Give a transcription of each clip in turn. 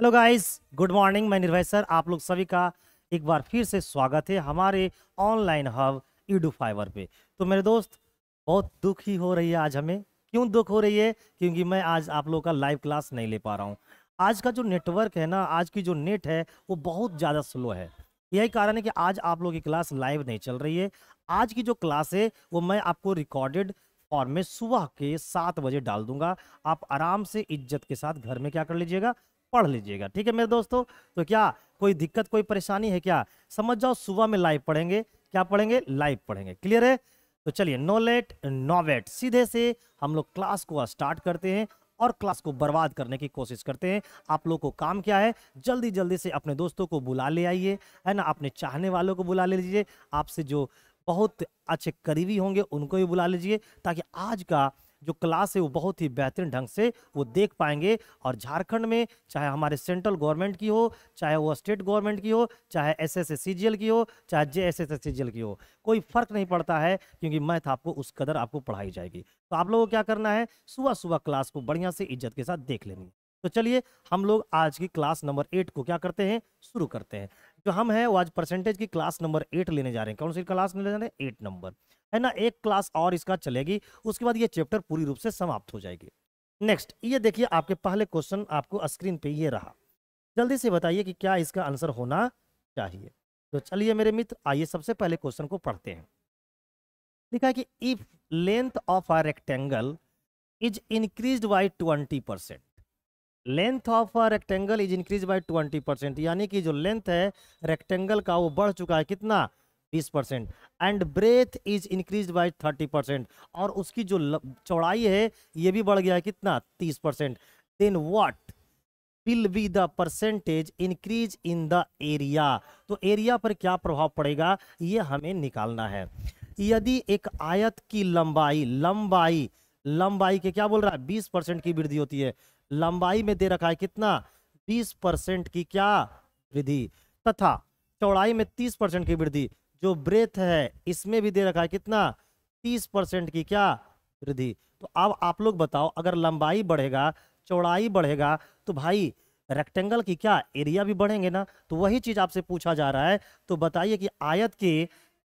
hello guys good morning मैं निर्भय sir आप लोग सभी का एक बार फिर से स्वागत है हमारे ऑनलाइन हब ईडू फाइवर पे तो मेरे दोस्त बहुत दुख ही हो रही है आज हमें क्यों दुख हो रही है क्योंकि मैं आज आप लोगों का लाइव क्लास नहीं ले पा रहा हूँ आज का जो नेटवर्क है ना आज की जो नेट है वो बहुत ज़्यादा स्लो है यही कारण है कि आज आप लोग की क्लास लाइव नहीं चल रही है आज की जो क्लास है वो मैं आपको रिकॉर्डेड फॉर्म में सुबह के सात बजे डाल दूंगा आप आराम से इज्जत के साथ घर में क्या कर लीजिएगा पढ़ लीजिएगा ठीक है मेरे दोस्तों तो क्या कोई दिक्कत कोई परेशानी है क्या समझ जाओ सुबह में लाइव पढ़ेंगे क्या पढ़ेंगे लाइव पढ़ेंगे क्लियर है तो चलिए नो लेट नोवेट सीधे से हम लोग क्लास को स्टार्ट करते हैं और क्लास को बर्बाद करने की कोशिश करते हैं आप लोग को काम क्या है जल्दी जल्दी से अपने दोस्तों को बुला ले आइए है ना अपने चाहने वालों को बुला ले लीजिए आपसे जो बहुत अच्छे करीबी होंगे उनको भी बुला लीजिए ताकि आज का जो क्लास है वो बहुत ही बेहतरीन ढंग से वो देख पाएंगे और झारखंड में चाहे हमारे सेंट्रल गवर्नमेंट की हो चाहे वो स्टेट गवर्नमेंट की हो चाहे एस एस की हो चाहे जे एस एस की हो कोई फ़र्क नहीं पड़ता है क्योंकि मैथ तो आपको उस कदर आपको पढ़ाई जाएगी तो आप लोगों को क्या करना है सुबह सुबह क्लास को बढ़िया से इज्जत के साथ देख लेनी तो चलिए हम लोग आज की क्लास नंबर एट को क्या करते हैं शुरू करते हैं जो हम हैं वो आज परसेंटेज की क्लास नंबर एट लेने जा रहे हैं कौन सी क्लास लेने जा रहे हैं एट नंबर है ना एक क्लास और इसका चलेगी उसके बाद ये चैप्टर पूरी रूप से समाप्त हो जाएगी नेक्स्ट ये देखिए आपके पहले क्वेश्चन आपको स्क्रीन पे ये रहा जल्दी से बताइए कि क्या इसका आंसर होना चाहिए तो चलिए मेरे मित्र आइए सबसे पहले क्वेश्चन को पढ़ते हैं लिखा है कि if length of a rectangle is increase by twenty percent length of a rectangle is increase by twenty percent यानी कि जो लेंथ है रेक्टेंगल का वो बढ़ चुका है कितना बीस percent and breadth is increase by thirty percent और उसकी जो चौड़ाई है ये भी बढ़ गया है कितना तीस percent then what will be the percentage increase in the area तो एरिया पर क्या प्रभाव पड़ेगा ये हमें निकालना है यदि एक आयत की लंबाई लंबाई लंबाई के क्या बोल रहा है बीस परसेंट की वृद्धि होती है लंबाई में दे रखा है कितना बीस परसेंट की क्या वृद्धि तथा चौड़ाई में तीस परसेंट की वृद्धि जो ब्रेथ है इसमें भी दे रखा है कितना तीस परसेंट की क्या वृद्धि तो अब आप लोग बताओ अगर लंबाई बढ़ेगा चौड़ाई बढ़ेगा तो भाई रेक्टेंगल की क्या एरिया भी बढ़ेंगे ना तो वही चीज आपसे पूछा जा रहा है तो बताइए कि आयत के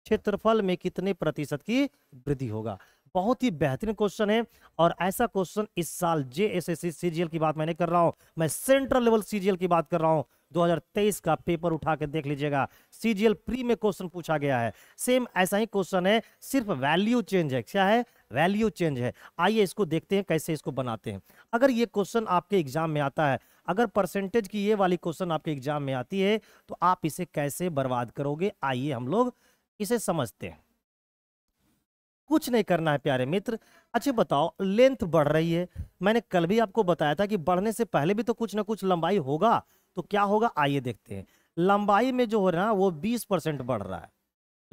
क्षेत्रफल में कितने प्रतिशत की वृद्धि होगा बहुत ही बेहतरीन क्वेश्चन है और ऐसा क्वेश्चन इस साल J S S C CGL की बात मैंने कर रहा हूं मैं सेंट्रल लेवल सीजीएल की बात कर रहा हूं 2023 का पेपर उठा के देख लीजिएगा सीजीएल प्री में क्वेश्चन पूछा गया है सेम ऐसा ही क्वेश्चन है सिर्फ वैल्यू चेंज है क्या है वैल्यू चेंज है आइए इसको देखते हैं कैसे इसको बनाते हैं अगर ये क्वेश्चन आपके एग्जाम में आता है अगर परसेंटेज की ये वाली क्वेश्चन आपके एग्जाम में आती है तो आप इसे कैसे बर्बाद करोगे आइए हम लोग इसे समझते हैं कुछ नहीं करना है प्यारे मित्र अच्छा बताओ लेंथ बढ़ रही है मैंने कल भी आपको बताया था कि बढ़ने से पहले भी तो कुछ ना कुछ लंबाई होगा तो क्या होगा आइए देखते हैं लंबाई में जो हो रहा है वो बीस परसेंट बढ़ रहा है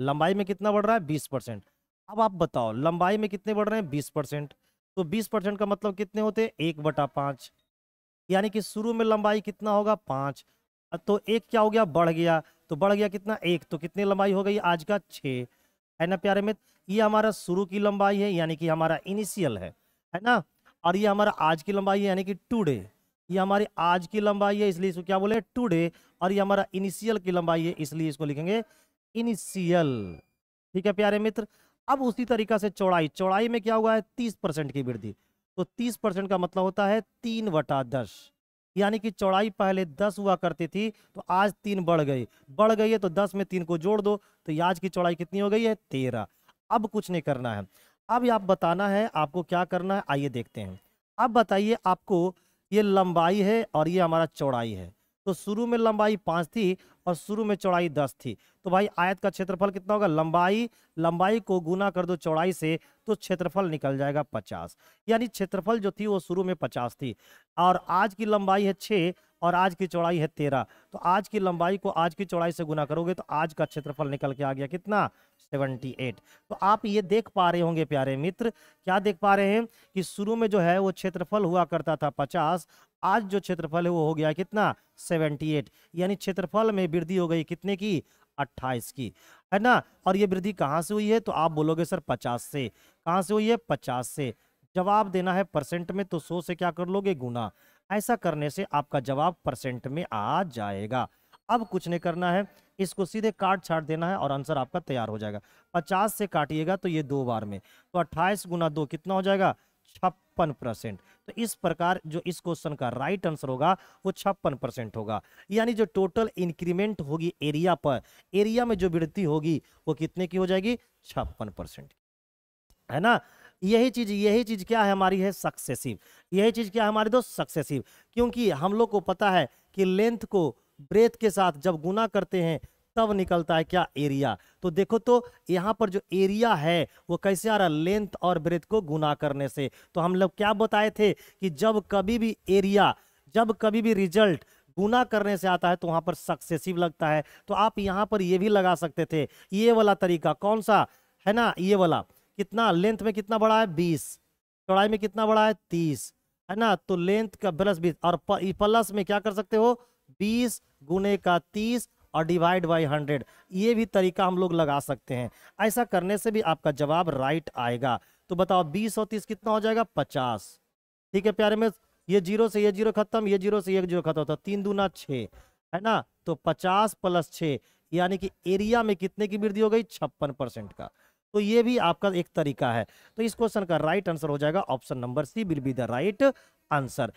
लंबाई में कितना बढ़ रहा है बीस परसेंट अब आप बताओ लंबाई में कितने बढ़ रहे हैं बीस परसेंट तो बीस परसेंट का मतलब कितने होते हैं एक बटा पाँच यानी कि शुरू में लंबाई कितना होगा पाँच तो एक क्या हो गया बढ़ गया तो बढ़ गया कितना एक तो कितनी लंबाई हो गई आज का छः है ना प्यारे मित्र ये हमारा शुरू की लंबाई है यानी कि हमारा इनिशियल है है ना और ये हमारा आज की लंबाई है यानी कि टूडे ये हमारी आज की लंबाई है इसलिए इसको क्या बोले टूडे और ये हमारा इनिशियल की लंबाई है इसलिए इसको लिखेंगे इनिशियल ठीक है प्यारे मित्र अब उसी तरीका से चौड़ाई चौड़ाई में क्या हुआ है तीस परसेंट की वृद्धि तो तीस परसेंट का मतलब होता है तीन वटा दस यानी कि चौड़ाई पहले दस हुआ करती थी तो आज तीन बढ़ गई बढ़ गई है तो दस में तीन को जोड़ दो तो आज की चौड़ाई कितनी हो गई है तेरह अब कुछ नहीं करना है अब आप बताना है आपको क्या करना है आइए देखते हैं अब बताइए आपको ये लंबाई है और ये हमारा चौड़ाई है तो शुरू में लंबाई पाँच थी और शुरू में चौड़ाई दस थी तो भाई आयत का क्षेत्रफल कितना होगा लंबाई लंबाई को गुना कर दो चौड़ाई से तो क्षेत्रफल निकल जाएगा पचास यानी क्षेत्रफल जो थी वो शुरू में पचास थी और आज की लंबाई है छः और आज की चौड़ाई है तेरह तो आज की लंबाई को आज की चौड़ाई से गुना करोगे तो आज का क्षेत्रफल निकल के आ गया कितना 78 तो आप ये देख पा रहे होंगे प्यारे मित्र क्या देख पा रहे हैं कि शुरू में जो है वो क्षेत्रफल हुआ करता था 50 आज जो क्षेत्रफल है वो हो गया कितना 78 यानी क्षेत्रफल में वृद्धि हो गई कितने की 28 की है ना और ये वृद्धि कहाँ से हुई है तो आप बोलोगे सर पचास से कहाँ से हुई है पचास से जवाब देना है परसेंट में तो सौ से क्या कर लोगे गुना ऐसा करने से आपका जवाब परसेंट में आ जाएगा अब कुछ नहीं करना है इसको सीधे काट छाट देना है और आंसर आपका तैयार हो जाएगा पचास से काटिएगा तो ये दो बार में तो अट्ठाईस गुना दो कितना हो जाएगा छप्पन परसेंट तो इस प्रकार जो इस क्वेश्चन का राइट आंसर होगा वो छप्पन परसेंट होगा यानी जो टोटल इंक्रीमेंट होगी एरिया पर एरिया में जो वृद्धि होगी वो कितने की हो जाएगी छप्पन परसेंट है ना यही चीज़ यही चीज़ क्या है हमारी है सक्सेसिव यही चीज़ क्या है हमारे दोस्त सक्सेसिव क्योंकि हम लोग को पता है कि लेंथ को ब्रेथ के साथ जब गुना करते हैं तब निकलता है क्या एरिया तो देखो तो यहाँ पर जो एरिया है वो कैसे आ रहा लेंथ और ब्रेथ को गुना करने से तो हम लोग क्या बताए थे कि जब कभी भी एरिया जब कभी भी रिजल्ट गुना करने से आता है तो वहाँ पर सक्सेसिव लगता है तो आप यहाँ पर ये भी लगा सकते थे ये वाला तरीका कौन सा है ना ये वाला कितना लेंथ में कितना बड़ा है बीस चौड़ाई में कितना बड़ा है तीस है ना तो लेंथ का प्लस बीस और प्लस में क्या कर सकते हो बीस गुने का तीस और डिवाइड बाय हंड्रेड ये भी तरीका हम लोग लगा सकते हैं ऐसा करने से भी आपका जवाब राइट आएगा तो बताओ बीस और तीस कितना हो जाएगा पचास ठीक है प्यारे में ये जीरो से ये जीरो खत्म ये जीरो से ये जीरो खत्म होता तीन दूना छ है ना तो पचास प्लस छ यानी कि एरिया में कितने की वृद्धि हो गई छप्पन परसेंट का तो ये भी आपका एक तरीका है तो इस क्वेश्चन का राइट आंसर हो जाएगा option number C will be the right answer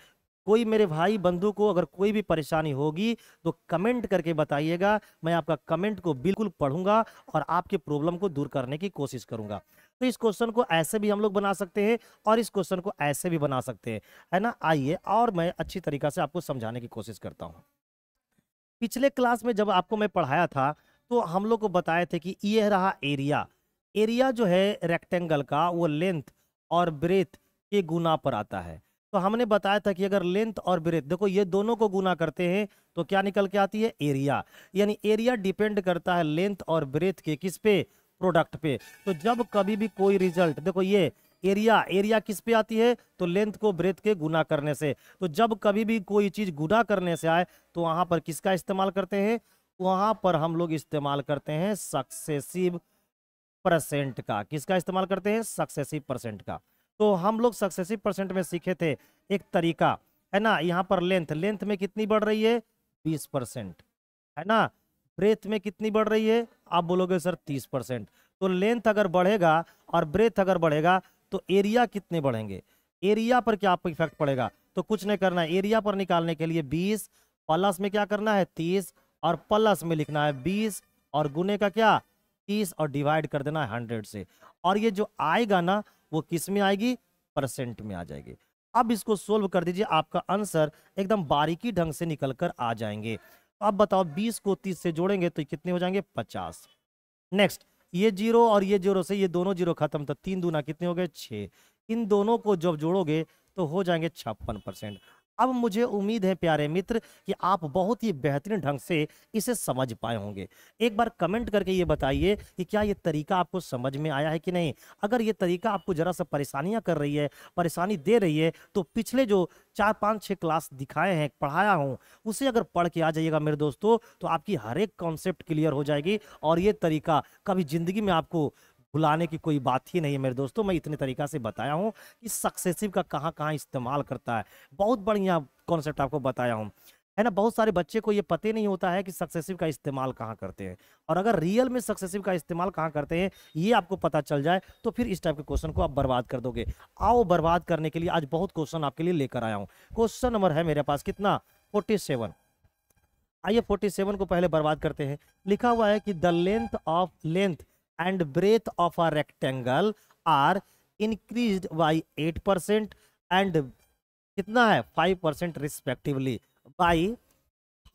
कोई मेरे भाई बंधु को अगर कोई भी परेशानी होगी तो कमेंट करके बताइएगा मैं आपका कमेंट को बिल्कुल पढ़ूंगा और आपके प्रॉब्लम को दूर करने की कोशिश करूंगा तो इस क्वेश्चन को ऐसे भी हम लोग बना सकते हैं और इस क्वेश्चन को ऐसे भी बना सकते हैं है ना आइए और मैं अच्छी तरीका से आपको समझाने की कोशिश करता हूँ पिछले क्लास में जब आपको मैं पढ़ाया था तो हम लोग को बताए थे कि ये रहा एरिया एरिया जो है रेक्टेंगल का वो लेंथ और ब्रेथ के गुना पर आता है तो हमने बताया था कि अगर लेंथ और ब्रेथ देखो ये दोनों को गुना करते हैं तो क्या निकल के आती है एरिया यानी एरिया डिपेंड करता है लेंथ और ब्रेथ के किस पे प्रोडक्ट पे तो जब कभी भी कोई रिजल्ट देखो ये एरिया एरिया किस पे आती है तो लेंथ को ब्रेथ के गुना करने से तो जब कभी भी कोई चीज़ गुना करने से आए तो वहाँ पर किसका इस्तेमाल करते हैं वहाँ पर हम लोग इस्तेमाल करते हैं सक्सेसिव परसेंट का किसका इस्तेमाल करते हैं सक्सेसिव परसेंट का तो हम लोग सक्सेसिव परसेंट में सीखे थे एक तरीका है ना यहाँ पर लेंथ लेंथ में कितनी बढ़ रही है बीस परसेंट है ना ब्रेथ में कितनी बढ़ रही है आप बोलोगे सर तीस परसेंट तो लेंथ अगर बढ़ेगा और ब्रेथ अगर बढ़ेगा तो एरिया कितने बढ़ेंगे एरिया पर क्या आपको इफेक्ट पड़ेगा तो कुछ नहीं करना है एरिया पर निकालने के लिए बीस प्लस में क्या करना है तीस और प्लस में लिखना है बीस और गुने का क्या तीस और डिवाइड कर देना हंड्रेड से और ये जो आएगा ना वो किस में आएगी परसेंट में आ जाएगी अब इसको सोल्व कर दीजिए आपका आंसर एकदम बारीकी ढंग से निकल कर आ जाएंगे तो अब बताओ 20 को 30 से जोड़ेंगे तो कितने हो जाएंगे 50 नेक्स्ट ये जीरो और ये जीरो से ये दोनों जीरो खत्म तो तीन दूना कितने हो गए छः इन दोनों को जब जोड़ोगे तो हो जाएंगे छप्पन परसेंट अब मुझे उम्मीद है प्यारे मित्र कि आप बहुत ही बेहतरीन ढंग से इसे समझ पाए होंगे एक बार कमेंट करके ये बताइए कि क्या ये तरीका आपको समझ में आया है कि नहीं अगर ये तरीका आपको ज़रा सा परेशानियाँ कर रही है परेशानी दे रही है तो पिछले जो चार पाँच छः क्लास दिखाए हैं पढ़ाया हूँ उसे अगर पढ़ के आ जाइएगा मेरे दोस्तों तो आपकी हर एक कॉन्सेप्ट क्लियर हो जाएगी और ये तरीका कभी ज़िंदगी में आपको भुलाने की कोई बात ही नहीं है मेरे दोस्तों मैं इतने तरीका से बताया हूँ कि सक्सेसिव का कहाँ कहाँ इस्तेमाल करता है बहुत बढ़िया कॉन्सेप्ट आपको बताया हूँ है ना बहुत सारे बच्चे को ये पते नहीं होता है कि सक्सेसिव का इस्तेमाल कहाँ करते हैं और अगर रियल में सक्सेसिव का इस्तेमाल कहाँ करते हैं ये आपको पता चल जाए तो फिर इस टाइप के क्वेश्चन को आप बर्बाद कर दोगे आओ बर्बाद करने के लिए आज बहुत क्वेश्चन आपके लिए लेकर आया हूँ क्वेश्चन नंबर है मेरे पास कितना फोर्टी सेवन आइए फोर्टी सेवन को पहले बर्बाद करते हैं लिखा हुआ है कि the length of length and breadth of of rectangle are increase by eight percent and कितना है five percent respectively by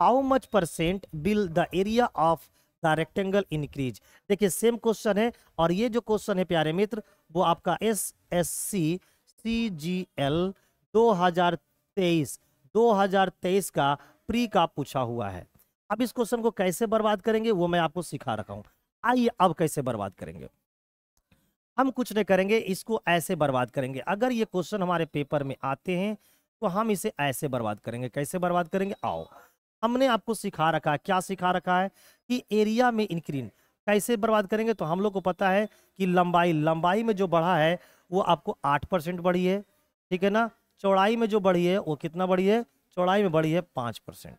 how much percent will the area of the rectangle increase देखिए सेम क्वेश्चन है और ये जो question है प्यारे मित्र वो आपका S S C C G L दो हजार तेईस दो हजार तेईस का प्री का पूछा हुआ है अब इस क्वेश्चन को कैसे बर्बाद करेंगे वो मैं आपको सिखा रखा हूँ आइए अब कैसे बर्बाद करेंगे हम कुछ नहीं करेंगे इसको ऐसे बर्बाद करेंगे अगर ये क्वेश्चन हमारे पेपर में आते हैं तो हम इसे ऐसे बर्बाद करेंगे कैसे बर्बाद करेंगे आओ हमने आपको सिखा रखा है क्या सिखा रखा है कि एरिया में इनक्रीन कैसे बर्बाद करेंगे तो हम लोग को पता है कि लंबाई लंबाई में जो बढ़ा है वो आपको आठ परसेंट बढ़ी है ठीक है ना चौड़ाई में जो बढ़ी है वो कितना बढ़ी है चौड़ाई में बढ़ी है पाँच परसेंट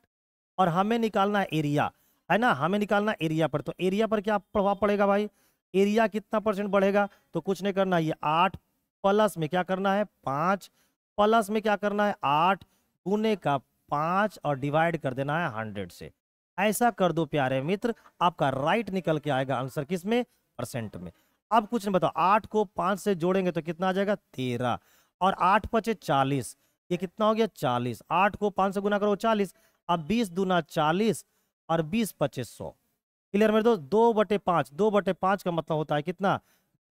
और हमें निकालना है एरिया है ना हमें निकालना एरिया पर तो एरिया पर क्या प्रभाव पड़ेगा भाई एरिया कितना परसेंट बढ़ेगा तो कुछ नहीं करना ये आठ प्लस में क्या करना है पाँच प्लस में क्या करना है आठ गुने का पाँच और डिवाइड कर देना है हंड्रेड से ऐसा कर दो प्यारे मित्र आपका राइट निकल के आएगा आंसर किस में परसेंट में अब कुछ नहीं बताओ आठ को पाँच से जोड़ेंगे तो कितना आ जाएगा तेरह और आठ पचे चालीस ये कितना हो गया चालीस आठ को पाँच से गुना करो चालीस अब बीस दूना चालीस और बीस पच्चीस सौ क्लियर मेरे दोस्त दो बटे पाँच दो बटे पाँच का मतलब होता है कितना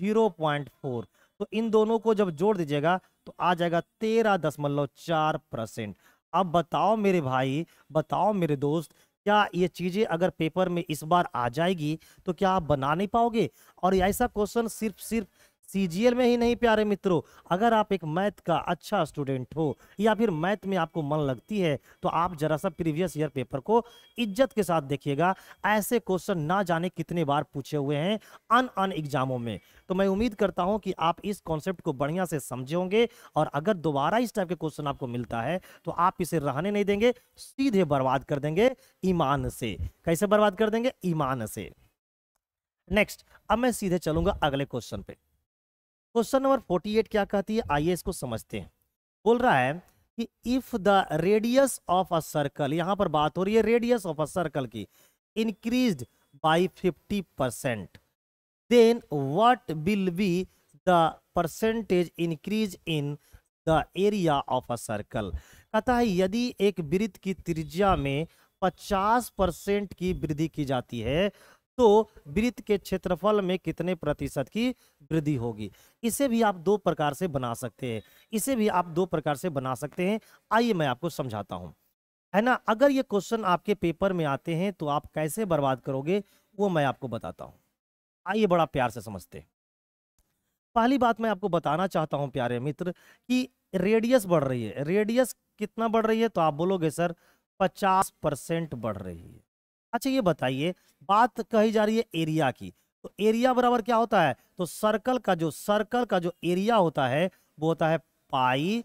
जीरो पॉइंट फोर तो इन दोनों को जब जोड़ दीजिएगा तो आ जाएगा तेरह दशमलव चार परसेंट अब बताओ मेरे भाई बताओ मेरे दोस्त क्या ये चीज़ें अगर पेपर में इस बार आ जाएगी तो क्या आप बना नहीं पाओगे और ऐसा क्वेश्चन सिर्फ सिर्फ सीजीएल में ही नहीं प्यारे मित्रों अगर आप एक मैथ का अच्छा स्टूडेंट हो या फिर मैथ में आपको मन लगती है तो आप जरा सा प्रीवियस ईयर पेपर को इज्जत के साथ देखिएगा ऐसे क्वेश्चन ना जाने कितने बार पूछे हुए हैं अन अन एग्जामों में तो मैं उम्मीद करता हूं कि आप इस कॉन्सेप्ट को बढ़िया से समझे होंगे और अगर दोबारा इस टाइप के क्वेश्चन आपको मिलता है तो आप इसे रहने नहीं देंगे सीधे बर्बाद कर देंगे ईमान से कैसे बर्बाद कर देंगे ईमान से नेक्स्ट अब मैं सीधे चलूंगा अगले क्वेश्चन पे क्वेश्चन नंबर 48 क्या कहती है आइए इसको समझते हैं बोल रहा है कि if the radius of a circle यहां पर बात हो रही है रेडियस ऑफ अ सर्कल की increase by fifty percent then what will be the percentage increase in the area of a circle कहता है यदि एक वृत्त की त्रिज्या में 50 परसेंट की वृद्धि की जाती है तो वृत्त के क्षेत्रफल में कितने प्रतिशत की वृद्धि होगी इसे भी आप दो प्रकार से बना सकते हैं इसे भी आप दो प्रकार से बना सकते हैं आइए मैं आपको समझाता हूँ है ना अगर ये क्वेश्चन आपके पेपर में आते हैं तो आप कैसे बर्बाद करोगे वो मैं आपको बताता हूँ आइए बड़ा प्यार से समझते हैं पहली बात मैं आपको बताना चाहता हूं प्यारे मित्र कि रेडियस बढ़ रही है रेडियस कितना बढ़ रही है तो आप बोलोगे सर 50 परसेंट बढ़ रही है अच्छा ये बताइए बात कही जा रही है एरिया की तो एरिया बराबर क्या होता है तो सर्कल का जो सर्कल का जो एरिया होता है वो होता है पाई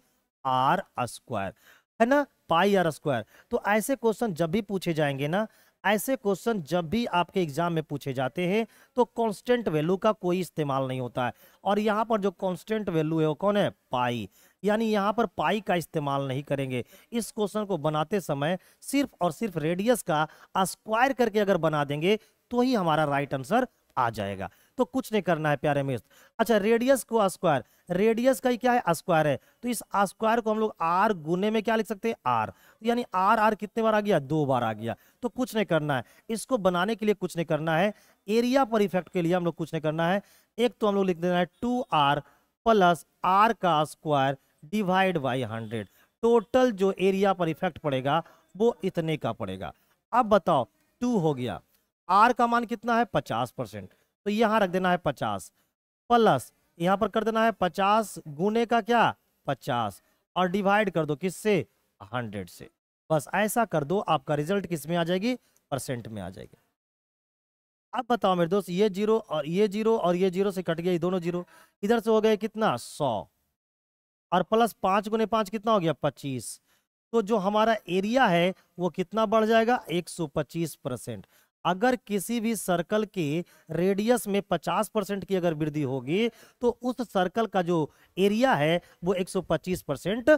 आर स्क्वायर है ना पाई आर स्क्वायर तो ऐसे क्वेश्चन जब भी पूछे जाएंगे ना ऐसे क्वेश्चन जब भी आपके एग्जाम में पूछे जाते हैं तो कांस्टेंट वैल्यू का कोई इस्तेमाल नहीं होता है और यहाँ पर जो कांस्टेंट वैल्यू है वो कौन है पाई यानी यहाँ पर पाई का इस्तेमाल नहीं करेंगे इस क्वेश्चन को बनाते समय सिर्फ और सिर्फ रेडियस का स्क्वायर करके अगर बना देंगे तो ही हमारा राइट आंसर आ जाएगा तो कुछ नहीं करना है प्यारे मित्र अच्छा रेडियस को स्क्वायर रेडियस का ही क्या है स्क्वायर है तो इस स्क्वायर को हम लोग आर गुने में क्या लिख सकते हैं आर यानी आर आर कितने बार आ गया दो बार आ गया तो कुछ नहीं करना है इसको बनाने के लिए कुछ नहीं करना है एरिया पर इफेक्ट के लिए हम लोग कुछ नहीं करना है एक तो हम लोग लिख देना है टू आर प्लस आर का square divide by hundred total जो एरिया पर इफेक्ट पड़ेगा वो इतने का पड़ेगा अब बताओ टू हो गया आर का मान कितना है पचास परसेंट तो यहाँ रख देना है पचास प्लस यहाँ पर कर देना है पचास गुने का क्या पचास और डिवाइड कर दो किससे हंड्रेड से बस ऐसा कर दो आपका रिजल्ट किस में आ जाएगी परसेंट में आ जाएगी अब बताओ मेरे दोस्त ये जीरो और ये जीरो और ये जीरो से कट गया ये दोनों जीरो इधर से हो गए कितना सौ और प्लस पाँच गुने पाँच कितना हो गया पच्चीस तो जो हमारा एरिया है वो कितना बढ़ जाएगा एक सौ पच्चीस परसेंट अगर किसी भी सर्कल के रेडियस में पचास परसेंट की अगर वृद्धि होगी तो उस सर्कल का जो एरिया है वो एक सौ पच्चीस परसेंट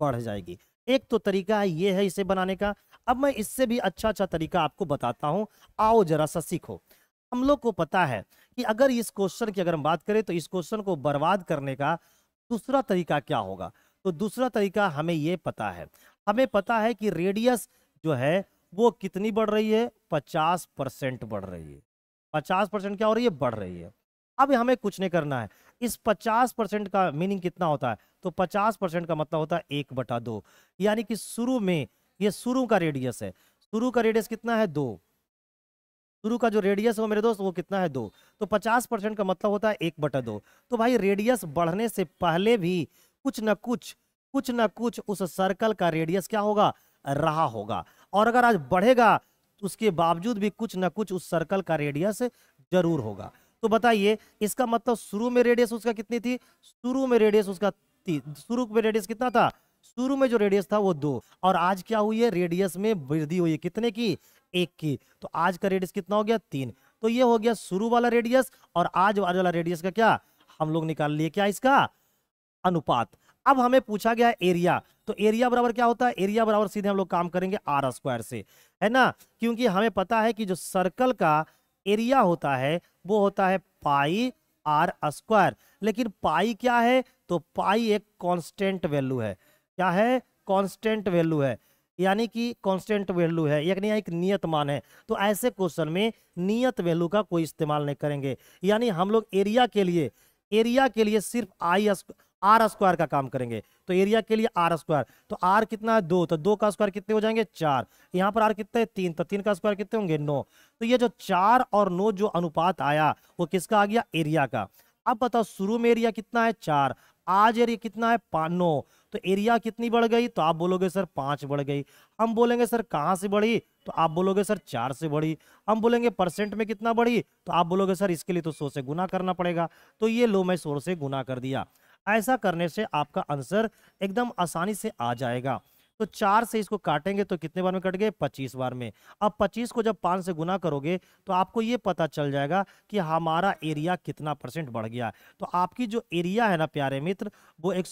बढ़ जाएगी एक तो तरीका है ये है इसे बनाने का अब मैं इससे भी अच्छा अच्छा तरीका आपको बताता हूँ आओ जरा सा सीखो हम लोग को पता है कि अगर इस क्वेश्चन की अगर हम बात करें तो इस क्वेश्चन को बर्बाद करने का दूसरा तरीका क्या होगा तो दूसरा तरीका हमें ये पता है हमें पता है कि रेडियस जो है वो कितनी बढ़ रही है पचास परसेंट बढ़ रही है पचास परसेंट क्या हो रही है बढ़ रही है अब हमें कुछ नहीं करना है इस पचास परसेंट का मीनिंग कितना होता है तो पचास परसेंट का मतलब होता है एक बटा दो यानी कि शुरू में ये शुरू का रेडियस है शुरू का रेडियस कितना है दो शुरू का जो रेडियस हो मेरे दोस्त वो कितना है दो तो पचास परसेंट का मतलब होता है एक बटा दो तो भाई रेडियस बढ़ने से पहले भी कुछ ना कुछ कुछ ना कुछ उस सर्कल का रेडियस क्या होगा रहा होगा और अगर आज बढ़ेगा तो उसके बावजूद भी कुछ ना कुछ उस सर्कल का रेडियस जरूर होगा तो बताइए इसका मतलब शुरू में रेडियस उसका कितनी थी शुरू में रेडियस उसका शुरू में रेडियस कितना था शुरू में जो रेडियस था वो दो और आज क्या हुई है रेडियस में वृद्धि हुई है कितने की एक की तो आज का रेडियस कितना हो गया तीन तो ये हो गया शुरू वाला रेडियस और आज वाला रेडियस का क्या हम लोग निकाल लिए क्या इसका अनुपात अब हमें पूछा गया एरिया तो एरिया बराबर क्या होता है एरिया बराबर सीधे हम लोग काम करेंगे आर स्क्वायर से है ना क्योंकि हमें पता है कि जो सर्कल का एरिया होता है वो होता है पाई आर स्क्वायर लेकिन पाई क्या है तो पाई एक कांस्टेंट वैल्यू है क्या है कांस्टेंट वैल्यू है यानी कि कांस्टेंट वैल्यू है यानी एक नियत मान है तो ऐसे क्वेश्चन में नियत वैल्यू का कोई इस्तेमाल नहीं करेंगे यानी हम लोग एरिया के लिए एरिया के लिए सिर्फ आई आर स्क्वायर का काम करेंगे तो एरिया के लिए आर स्क्वायर तो आर कितना है दो तो दो का स्क्वायर कितने हो जाएंगे चार यहाँ पर आर कितना है तीन तो तीन का स्क्वायर कितने होंगे नौ तो ये जो चार और नौ जो अनुपात आया वो किसका आ गया एरिया का अब बताओ शुरू में एरिया कितना है चार आज एरिया कितना है नौ तो एरिया कितनी बढ़ गई तो आप बोलोगे सर पाँच बढ़ गई हम बोलेंगे सर कहाँ से बढ़ी तो आप बोलोगे सर चार से बढ़ी हम बोलेंगे परसेंट में कितना बढ़ी तो आप बोलोगे सर इसके लिए तो सौ से गुना करना पड़ेगा तो ये लो मैं सौ से गुना कर दिया ऐसा करने से आपका आंसर एकदम आसानी से आ जाएगा तो चार से इसको काटेंगे तो कितने बार में कट गए पच्चीस बार में अब पच्चीस को जब पाँच से गुना करोगे तो आपको ये पता चल जाएगा कि हमारा एरिया कितना परसेंट बढ़ गया तो आपकी जो एरिया है ना प्यारे मित्र वो एक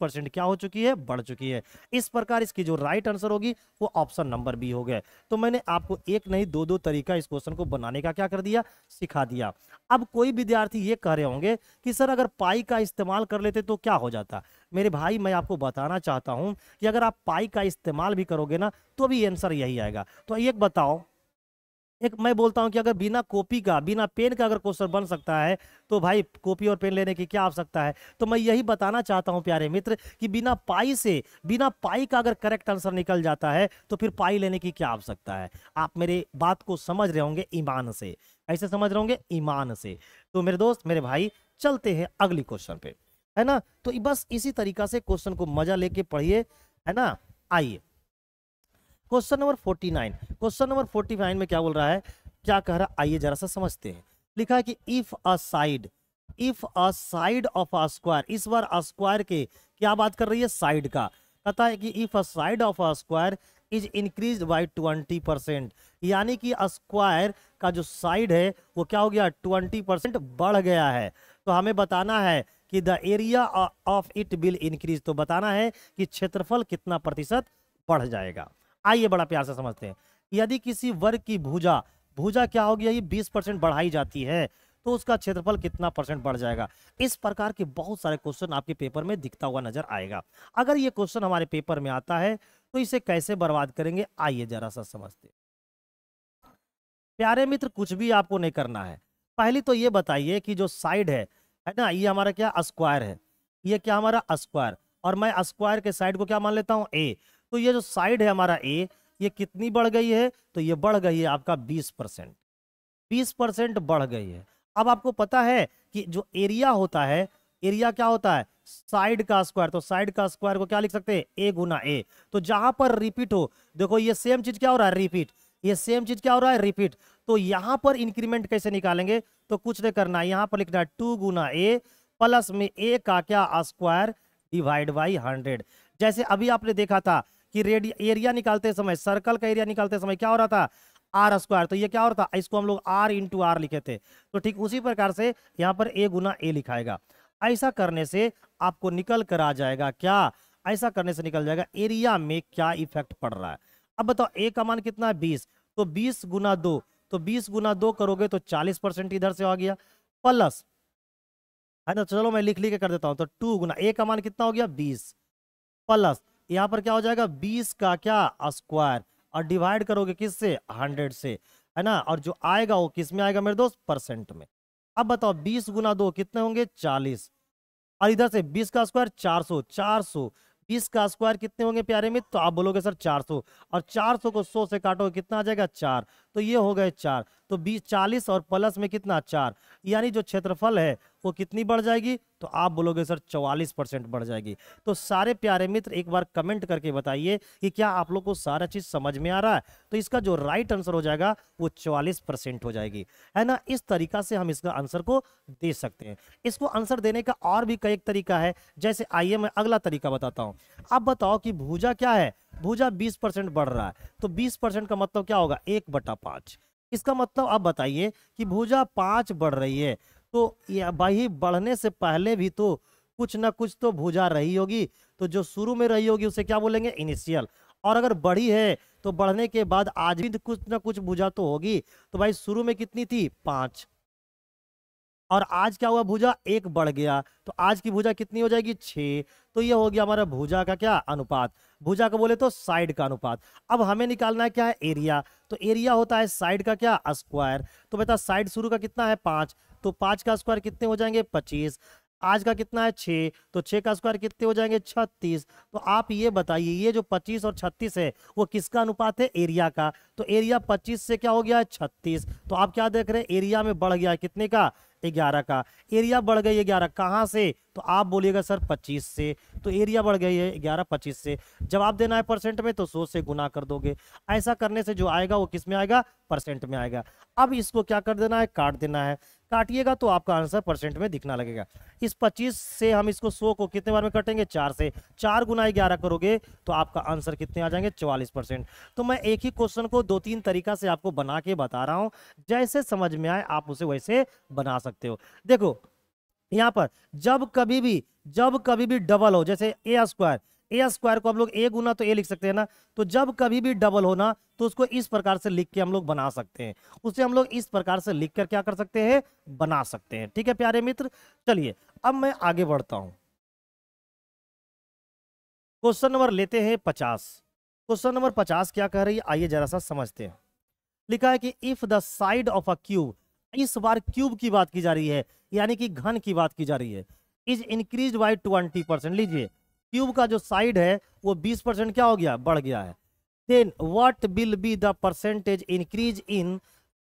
परसेंट क्या हो चुकी है बढ़ चुकी है इस प्रकार इसकी जो राइट आंसर होगी वो ऑप्शन नंबर बी हो गए तो मैंने आपको एक नहीं दो दो तरीका इस क्वेश्चन को बनाने का क्या कर दिया सिखा दिया अब कोई विद्यार्थी ये कह रहे होंगे कि सर अगर पाई का इस्तेमाल कर लेते तो क्या हो जाता मेरे भाई मैं आपको बताना चाहता हूँ कि अगर आप पाई का इस्तेमाल भी करोगे ना तो भी आंसर यही आएगा तो एक बताओ एक मैं बोलता हूँ कि अगर बिना कॉपी का बिना पेन का अगर क्वेश्चन बन सकता है तो भाई कॉपी और पेन लेने की क्या आवश्यकता है तो मैं यही बताना चाहता हूँ प्यारे मित्र कि बिना पाई से बिना पाई का अगर करेक्ट आंसर निकल जाता है तो फिर पाई लेने की क्या आवश्यकता है आप मेरे बात को समझ रहे होंगे ईमान से ऐसे समझ रहे होंगे ईमान से तो मेरे दोस्त मेरे भाई चलते हैं अगली क्वेश्चन पे है ना तो बस इसी तरीका से क्वेश्चन को मजा लेके पढ़िए है ना आइए question number forty nine question number forty nine में क्या बोल रहा है क्या कह रहा है आइए जरा सा समझते हैं लिखा है कि if a side if a side of a square इस बार अ स्क्वायर के क्या बात कर रही है साइड का कहता है कि if a side of a square is increase by twenty percent यानी कि स्क्वायर का जो साइड है वो क्या हो गया ट्वेंटी परसेंट बढ़ गया है तो हमें बताना है कि the area of it will increase तो बताना है कि क्षेत्रफल कितना प्रतिशत बढ़ जाएगा आइए बड़ा प्यार से समझते हैं यदि किसी वर्ग की भूजा भूजा क्या होगी यही बीस परसेंट बढ़ाई जाती है तो उसका क्षेत्रफल कितना परसेंट बढ़ जाएगा इस प्रकार के बहुत सारे क्वेश्चन आपके पेपर में दिखता हुआ नजर आएगा अगर ये क्वेश्चन हमारे पेपर में आता है तो इसे कैसे बर्बाद करेंगे आइए जरा सा समझते प्यारे मित्र कुछ भी आपको नहीं करना है पहली तो ये बताइए कि जो साइड है है ना ये हमारा क्या स्क्वायर है ये क्या हमारा स्क्वायर और मैं स्क्वायर के साइड को क्या मान लेता हूँ ए तो ये जो साइड है हमारा ए ये कितनी बढ़ गई है तो ये बढ़ गई है आपका बीस परसेंट बीस परसेंट बढ़ गई है अब आपको पता है कि जो एरिया होता है एरिया क्या होता है साइड का स्क्वायर तो साइड का स्क्वायर को क्या लिख सकते हैं ए गुना ए तो जहां पर रिपीट हो देखो ये सेम चीज क्या हो रहा है रिपीट ये सेम चीज क्या हो रहा है रिपीट तो यहाँ पर इंक्रीमेंट कैसे निकालेंगे तो कुछ नहीं करना है यहाँ पर लिखना है टू गुना ए प्लस में ए का क्या स्क्वायर डिवाइड बाई हंड्रेड जैसे अभी आपने देखा था कि रेडियो एरिया निकालते समय सर्कल का एरिया निकालते समय क्या हो रहा था आर स्क्वायर तो ये क्या हो रहा था इसको हम लोग आर इंटू आर लिखे थे तो ठीक उसी प्रकार से यहाँ पर ए गुना ए लिखाएगा ऐसा करने से आपको निकल कर आ जाएगा क्या ऐसा करने से निकल जाएगा एरिया में क्या इफेक्ट पड़ रहा है अब बताओ ए का मान कितना है बीस तो बीस गुना दो तो बीस गुना दो करोगे तो चालीस परसेंट इधर से आ गया प्लस है ना तो चलो मैं लिख लिख के कर देता हूं तो टू गुना ए का मान कितना हो गया बीस प्लस यहां पर क्या हो जाएगा बीस का क्या स्क्वायर और डिवाइड करोगे किससे हंड्रेड से है ना और जो आएगा वो किस में आएगा मेरे दोस्त परसेंट में अब बताओ बीस गुना दो कितने होंगे चालीस और इधर से बीस का स्क्वायर चार सौ चार सौ बीस का स्क्वायर कितने होंगे प्यारे में तो आप बोलोगे सर चार सौ और चार सौ को सौ से काटोगे कितना आ जाएगा चार तो ये हो गए चार तो बीस चालीस और प्लस में कितना चार यानी जो क्षेत्रफल है वो कितनी बढ़ जाएगी तो आप बोलोगे सर 44 परसेंट बढ़ जाएगी तो सारे प्यारे मित्र एक बार कमेंट करके बताइए कि क्या आप लोग को सारा चीज़ समझ में आ रहा है तो इसका जो राइट आंसर हो जाएगा वो 44 परसेंट हो जाएगी है ना इस तरीका से हम इसका आंसर को दे सकते हैं इसको आंसर देने का और भी कई तरीका है जैसे आइए मैं अगला तरीका बताता हूँ आप बताओ कि भूजा क्या है भूजा बीस बढ़ रहा है तो बीस का मतलब क्या होगा एक बटा इसका मतलब आप बताइए कि भूजा पांच बढ़ रही है तो भाई बढ़ने से पहले भी तो कुछ ना कुछ तो भुजा रही होगी तो जो शुरू में रही होगी उसे क्या बोलेंगे इनिशियल और अगर बढ़ी है तो बढ़ने के बाद आज भी कुछ ना कुछ भुजा तो होगी तो भाई शुरू में कितनी थी पांच और आज क्या हुआ भुजा एक बढ़ गया तो आज की भुजा कितनी हो जाएगी छे तो ये हो गया हमारा भुजा का क्या अनुपात भुजा का बोले तो साइड का अनुपात अब हमें निकालना है क्या है एरिया तो एरिया होता है साइड का क्या स्क्वायर तो बेटा साइड शुरू का कितना है पांच तो पाँच का स्क्वायर कितने हो जाएंगे पच्चीस आज का कितना है छः तो छः का स्क्वायर कितने हो जाएंगे छत्तीस तो आप ये बताइए ये जो पच्चीस और छत्तीस है वो किसका अनुपात है एरिया का तो एरिया पच्चीस से क्या हो गया है छत्तीस तो आप क्या देख रहे हैं एरिया में बढ़ गया है कितने का ग्यारह का एरिया बढ़ गई है ग्यारह कहाँ से तो आप बोलिएगा सर पच्चीस से तो एरिया बढ़ गई है ग्यारह पच्चीस से जवाब देना है परसेंट में तो सौ से गुना कर दोगे ऐसा करने से जो आएगा वो किस में आएगा परसेंट में आएगा अब इसको क्या कर देना है काट देना है काटिएगा तो आपका आंसर परसेंट में दिखना लगेगा इस 25 से हम इसको 100 को कितने बार में कटेंगे चार से चार गुना ग्यारह करोगे तो आपका आंसर कितने आ जाएंगे चवालीस परसेंट तो मैं एक ही क्वेश्चन को दो तीन तरीका से आपको बना के बता रहा हूं जैसे समझ में आए आप उसे वैसे बना सकते हो देखो यहाँ पर जब कभी भी जब कभी भी डबल हो जैसे ए स्क्वायर ए स्क्वायर को हम लोग ए गुना तो ए लिख सकते हैं ना तो जब कभी भी डबल होना तो उसको इस प्रकार से लिख के हम लोग बना सकते हैं उसे हम लोग इस प्रकार से लिख कर क्या कर सकते हैं बना सकते हैं ठीक है प्यारे मित्र चलिए अब मैं आगे बढ़ता हूं क्वेश्चन नंबर लेते हैं पचास क्वेश्चन नंबर पचास क्या कह रही है आइए जरा सा समझते हैं लिखा है कि if the side of a cube इस बार क्यूब की बात की जा रही है यानी कि घन की बात की जा रही है is increase by twenty percent लीजिए क्यूब का जो साइड है वो 20 परसेंट क्या हो गया बढ़ गया है then what will be the percentage increase in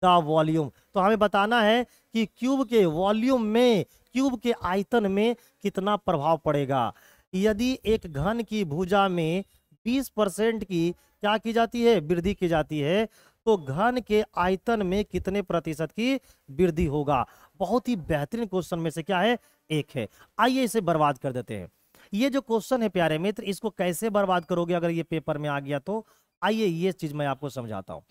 the volume तो हमें बताना है कि क्यूब के वॉल्यूम में क्यूब के आयतन में कितना प्रभाव पड़ेगा यदि एक घन की भुजा में 20 परसेंट की क्या की जाती है वृद्धि की जाती है तो घन के आयतन में कितने प्रतिशत की वृद्धि होगा बहुत ही बेहतरीन क्वेश्चन में से क्या है एक है आइए इसे बर्बाद कर देते हैं ये जो क्वेश्चन है प्यारे मित्र इसको कैसे बर्बाद करोगे अगर ये पेपर में आ गया तो आइए ये चीज मैं आपको समझाता हूँ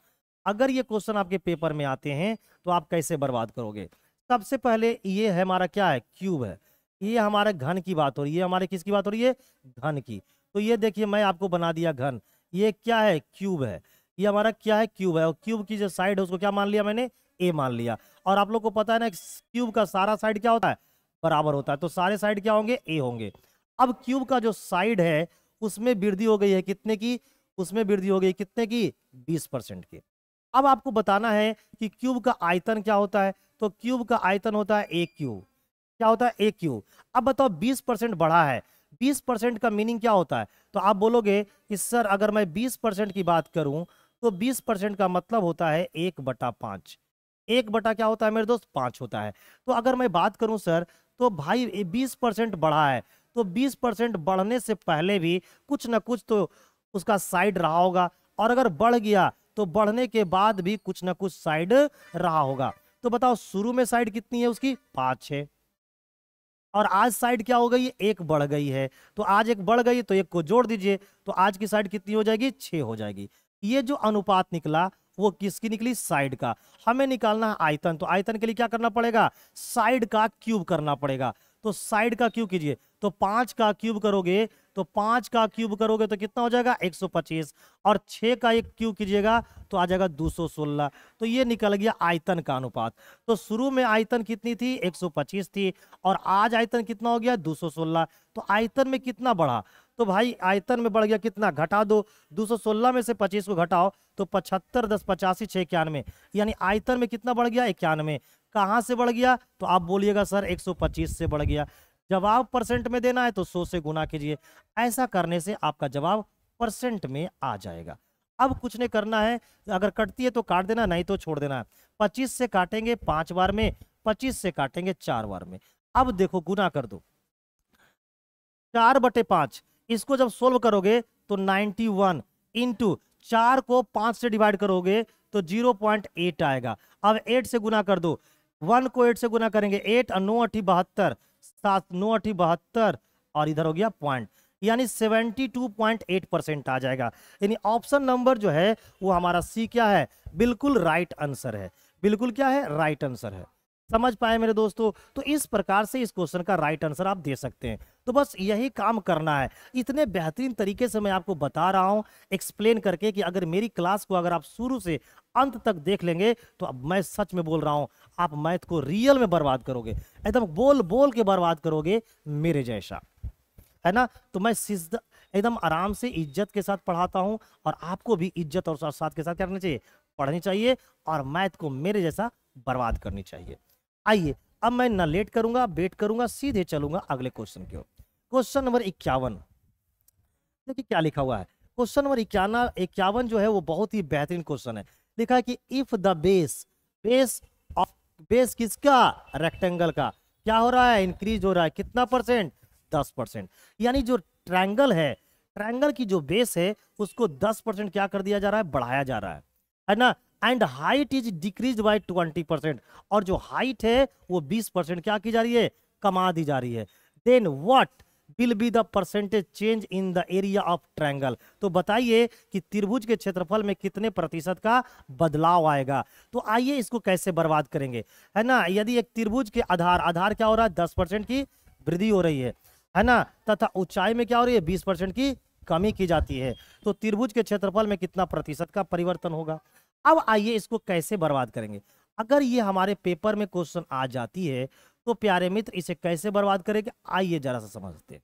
अगर ये क्वेश्चन आपके पेपर में आते हैं तो आप कैसे बर्बाद करोगे सबसे पहले ये है हमारा क्या है क्यूब है ये हमारे घन की बात हो रही है हमारे किसकी बात हो रही है घन की तो ये देखिए मैं आपको बना दिया घन ये क्या है क्यूब है ये हमारा क्या है क्यूब है और क्यूब की जो साइड है उसको क्या मान लिया मैंने ए मान लिया और आप लोग को पता है ना क्यूब का सारा साइड क्या होता है बराबर होता है तो सारे साइड क्या होंगे ए होंगे अब क्यूब का जो साइड है उसमें वृद्धि हो गई है कितने की उसमें वृद्धि हो गई कितने की बीस परसेंट की अब आपको बताना है कि क्यूब का आयतन क्या होता है तो क्यूब का आयतन होता है एक क्यूब क्या होता है एक क्यूब अब बताओ बीस परसेंट बढ़ा है बीस परसेंट का मीनिंग क्या होता है तो आप बोलोगे कि सर अगर मैं बीस परसेंट की बात करूं तो बीस परसेंट का मतलब होता है एक बटा पाँच एक बटा क्या होता है मेरे दोस्त पाँच होता है तो अगर मैं बात करूं सर तो भाई बीस परसेंट बढ़ा है तो 20 परसेंट बढ़ने से पहले भी कुछ ना कुछ तो उसका साइड रहा होगा और अगर बढ़ गया तो बढ़ने के बाद भी कुछ ना कुछ साइड रहा होगा तो बताओ शुरू में साइड कितनी है उसकी पाँच छः और आज साइड क्या हो गई एक बढ़ गई है तो आज एक बढ़ गई तो एक को जोड़ दीजिए तो आज की साइड कितनी हो जाएगी छः हो जाएगी ये जो अनुपात निकला वो किसकी निकली साइड का हमें निकालना है आयतन तो आयतन के लिए क्या करना पड़ेगा साइड का क्यूब करना पड़ेगा तो साइड का क्यूब कीजिए तो पांच का क्यूब करोगे तो पांच का क्यूब करोगे तो कितना हो जाएगा 125 और छह का एक क्यूब कीजिएगा तो आ जाएगा 216 तो ये निकल गया आयतन का अनुपात तो शुरू में आयतन कितनी थी 125 थी और आज आयतन कितना हो गया 216 तो आयतन में कितना बढ़ा तो भाई आयतन में बढ़ गया कितना घटा दो 216 में से 25 को घटाओ तो पचहत्तर दस पचासी छः इक्यानवे यानी आयतन में कितना बढ़ गया इक्यानवे कहाँ से बढ़ गया तो आप बोलिएगा सर 125 से बढ़ गया जवाब परसेंट में देना है तो 100 से गुना कीजिए ऐसा करने से आपका जवाब परसेंट में आ जाएगा अब कुछ नहीं करना है अगर कटती है तो काट देना नहीं तो छोड़ देना है पच्चीस से काटेंगे पांच बार में पच्चीस से काटेंगे चार बार में अब देखो गुना कर दो चार बटे पांच इसको जब सोल्व करोगे तो 91 वन इंटू चार को पांच से डिवाइड करोगे तो 0.8 आएगा अब 8 से गुना कर दो वन को एट से गुना करेंगे एट और नौ अठी बहत्तर सात नौ अठी बहत्तर और इधर हो गया पॉइंट यानी seventy two point eight percent आ जाएगा यानी ऑप्शन नंबर जो है वो हमारा सी क्या है बिल्कुल राइट आंसर है बिल्कुल क्या है राइट आंसर है समझ पाए मेरे दोस्तों तो इस प्रकार से इस क्वेश्चन का राइट आंसर आप दे सकते हैं तो बस यही काम करना है इतने बेहतरीन तरीके से मैं आपको बता रहा हूँ एक्सप्लेन करके कि अगर मेरी क्लास को अगर आप शुरू से अंत तक देख लेंगे तो अब मैं सच में बोल रहा हूँ आप मैथ को रियल में बर्बाद करोगे एकदम बोल बोल के बर्बाद करोगे मेरे जैसा है ना तो मैं एकदम आराम से इज्जत के साथ पढ़ाता हूँ और आपको भी इज्जत और साथ के साथ करना चाहिए पढ़नी चाहिए और मैथ को मेरे जैसा बर्बाद करनी चाहिए आइए अब मैं न लेट करूंगा वेट करूंगा सीधे चलूंगा अगले क्वेश्चन की ओर क्वेश्चन नंबर इक्यावन देखिए क्या लिखा हुआ है क्वेश्चन नंबर इक्याना इक्यावन जो है वो बहुत ही बेहतरीन क्वेश्चन है लिखा है कि if the base base of base किसका रेक्टेंगल का क्या हो रहा है इंक्रीज हो रहा है कितना परसेंट दस परसेंट यानी जो ट्रायंगल है ट्रायंगल की जो बेस है उसको दस परसेंट क्या कर दिया जा रहा है बढ़ाया जा रहा है है ना and height is decrease by twenty percent और जो हाइट है वो बीस परसेंट क्या की जा रही है कमा दी जा रही है then what will be the percentage change in the area of triangle तो बताइए कि त्रिभुज के क्षेत्रफल में कितने प्रतिशत का बदलाव आएगा तो आइए इसको कैसे बर्बाद करेंगे है ना यदि एक त्रिभुज के आधार आधार क्या हो रहा है दस परसेंट की वृद्धि हो रही है है ना तथा ऊंचाई में क्या हो रही है बीस परसेंट की कमी की जाती है तो त्रिभुज के क्षेत्रफल में कितना प्रतिशत का परिवर्तन होगा अब आइए इसको कैसे बर्बाद करेंगे अगर ये हमारे पेपर में क्वेश्चन आ जाती है तो प्यारे मित्र इसे कैसे बर्बाद करेंगे आइए जरा सा समझते हैं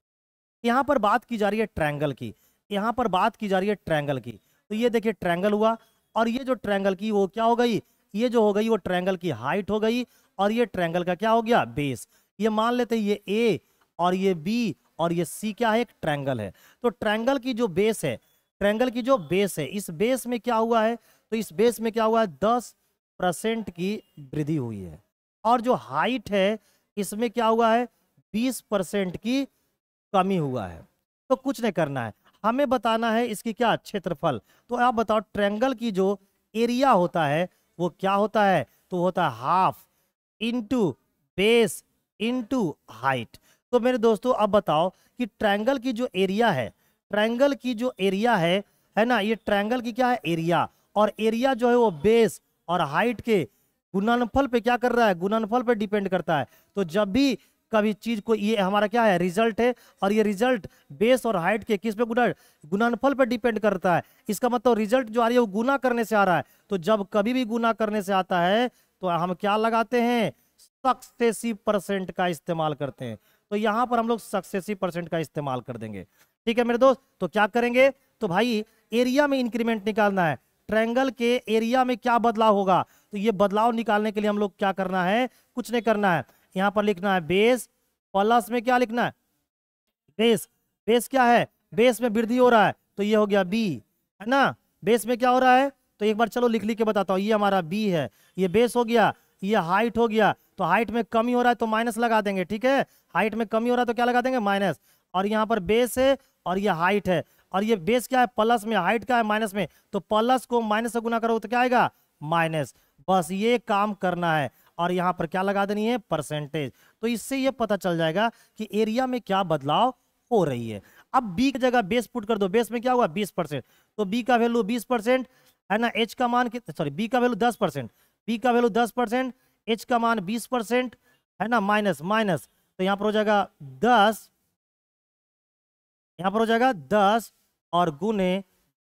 यहाँ पर बात की जा रही है ट्रैंगल की यहाँ पर बात की जा रही है ट्रैंगल की तो ये देखिए ट्रैंगल हुआ और ये जो ट्रैंगल की वो क्या हो गई ये जो हो गई वो ट्रैंगल की हाइट हो गई और ये ट्रैंगल का क्या हो गया बेस ये मान लेते हैं ये ए और ये बी और ये सी क्या है एक ट्रैंगल है तो ट्रैंगल की जो बेस है ट्रैंगल की जो बेस है इस बेस में क्या हुआ है तो इस बेस में क्या हुआ है दस परसेंट की वृद्धि हुई है और जो हाइट है इसमें क्या हुआ है बीस परसेंट की कमी हुआ है तो कुछ नहीं करना है हमें बताना है इसकी क्या क्षेत्रफल तो आप बताओ ट्रैंगल की जो एरिया होता है वो क्या होता है तो होता है half into base into height तो मेरे दोस्तों अब बताओ कि ट्रैंगल की जो एरिया है ट्रैंगल की जो एरिया है है ना ये ट्रैंगल की क्या है एरिया और एरिया जो है वो बेस और हाइट के गुणनफल पे क्या कर रहा है गुणनफल पे डिपेंड करता है तो जब भी का भी चीज़ को ये हमारा क्या है रिजल्ट है और ये रिजल्ट बेस और हाइट के किस पे गुना गुणनफल पर डिपेंड करता है इसका मतलब रिजल्ट जो आ रही है वो गुना करने से आ रहा है तो जब कभी भी गुना करने से आता है तो हम क्या लगाते हैं सक्सेसिव परसेंट का इस्तेमाल करते हैं तो यहां पर हम लोग सक्सेसिव परसेंट का इस्तेमाल कर देंगे ठीक है मेरे दोस्त तो क्या करेंगे तो भाई एरिया में इंक्रीमेंट निकालना है ट्रैंगल के एरिया में क्या बदलाव होगा तो ये बदलाव निकालने के लिए हम लोग क्या करना है कुछ नहीं करना है यहाँ पर लिखना है बेस प्लस में क्या लिखना है बेस बेस क्या है बेस में वृद्धि हो रहा है तो ये हो गया बी है ना बेस में क्या हो रहा है तो एक बार चलो लिख लिख के बताता हूँ ये हमारा बी है ये बेस हो गया ये हाइट हो गया तो हाइट में कमी हो रहा है तो माइनस लगा देंगे ठीक है हाइट में कमी हो रहा है तो क्या लगा देंगे माइनस और यहाँ पर बेस है और ये हाइट है और ये बेस क्या है प्लस में हाइट का है माइनस में तो प्लस को माइनस से गुना करो तो क्या आएगा माइनस बस ये काम करना है और यहाँ पर क्या लगा देनी है परसेंटेज तो इससे ये पता चल जाएगा कि एरिया में क्या बदलाव हो रही है अब बी की जगह बेस पुट कर दो बेस में क्या हुआ बीस परसेंट तो बी का वैल्यू बीस परसेंट है ना एच का मान सॉरी बी का वैल्यू दस परसेंट बी का वैल्यू दस परसेंट एच का मान बीस परसेंट है ना माइनस माइनस तो यहाँ पर हो जाएगा दस यहाँ पर हो जाएगा दस और गुने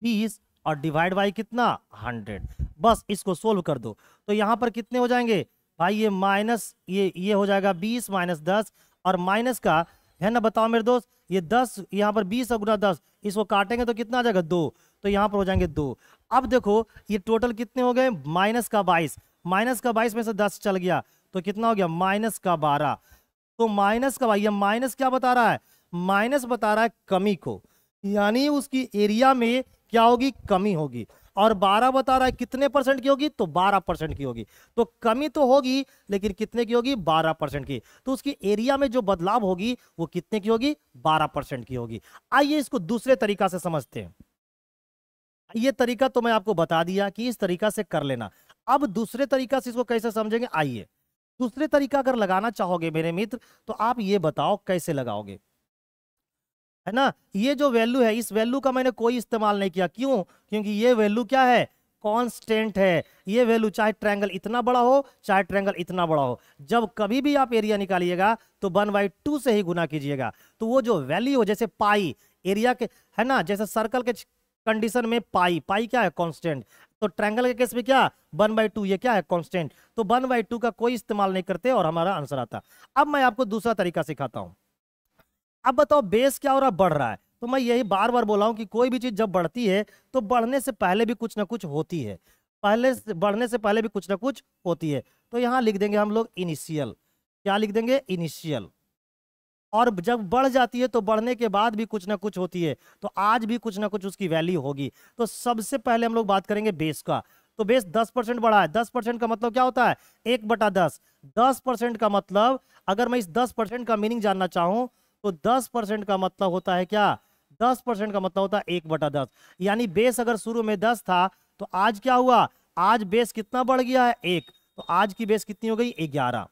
बीस और डिवाइड बाई कितना हंड्रेड बस इसको सोल्व कर दो तो यहाँ पर कितने हो जाएंगे भाई ये माइनस ये ये हो जाएगा बीस माइनस दस और माइनस का है ना बताओ मेरे दोस्त ये दस यहाँ पर बीस और गुना दस इसको काटेंगे तो कितना आ जाएगा दो तो यहाँ पर हो जाएंगे दो अब देखो ये टोटल कितने हो गए माइनस का बाईस माइनस का बाईस में से दस चल गया तो कितना हो गया माइनस का बारह तो माइनस का ये माइनस क्या बता रहा है माइनस बता रहा है कमी को यानी उसकी एरिया में क्या होगी कमी होगी और 12 बता रहा है कितने परसेंट की होगी तो 12 परसेंट की होगी तो कमी तो होगी लेकिन कितने की होगी 12 परसेंट की तो उसकी एरिया में जो बदलाव होगी वो कितने की होगी 12 परसेंट की होगी आइए इसको दूसरे तरीका से समझते हैं ये तरीका तो मैं आपको बता दिया कि इस तरीका से कर लेना अब दूसरे तरीका से इसको कैसे समझेंगे आइए दूसरे तरीका अगर लगाना चाहोगे मेरे मित्र तो आप ये बताओ कैसे लगाओगे है ना ये जो वैल्यू है इस वैल्यू का मैंने कोई इस्तेमाल नहीं किया क्यों क्योंकि ये वैल्यू क्या है कांस्टेंट है ये वैल्यू चाहे ट्रायंगल इतना बड़ा हो चाहे ट्रायंगल इतना बड़ा हो जब कभी भी आप एरिया निकालिएगा तो वन बाई टू से ही गुना कीजिएगा तो वो जो वैल्यू हो जैसे पाई एरिया के है ना जैसे सर्कल के कंडीशन में पाई पाई क्या है कॉन्स्टेंट तो ट्रायंगल के केस में क्या वन बाई टू ये क्या है कॉन्स्टेंट तो वन बाई टू का कोई इस्तेमाल नहीं करते और हमारा आंसर आता अब मैं आपको दूसरा तरीका सिखाता हूँ अब बताओ बेस क्या हो रहा बढ़ रहा है तो मैं यही बार बार बोला हूँ कि कोई भी चीज़ जब बढ़ती है तो बढ़ने से पहले भी कुछ ना कुछ होती है पहले बढ़ने से पहले भी कुछ ना कुछ होती है तो यहाँ लिख देंगे हम लोग इनिशियल क्या लिख देंगे इनिशियल और जब बढ़ जाती है तो बढ़ने के बाद भी कुछ ना कुछ होती है तो आज भी कुछ ना कुछ उसकी वैल्यू होगी तो सबसे पहले हम लोग बात करेंगे बेस का तो बेस 10 परसेंट बढ़ा है 10 परसेंट का मतलब क्या होता है एक बटा दस दस परसेंट का मतलब अगर मैं इस 10 परसेंट का मीनिंग जानना चाहूं तो दस परसेंट का मतलब होता है क्या दस परसेंट का मतलब होता है एक बटा दस यानी बेस अगर शुरू में दस था तो आज क्या हुआ आज बेस कितना बढ़ गया है एक तो आज की बेस कितनी हो गई ग्यारह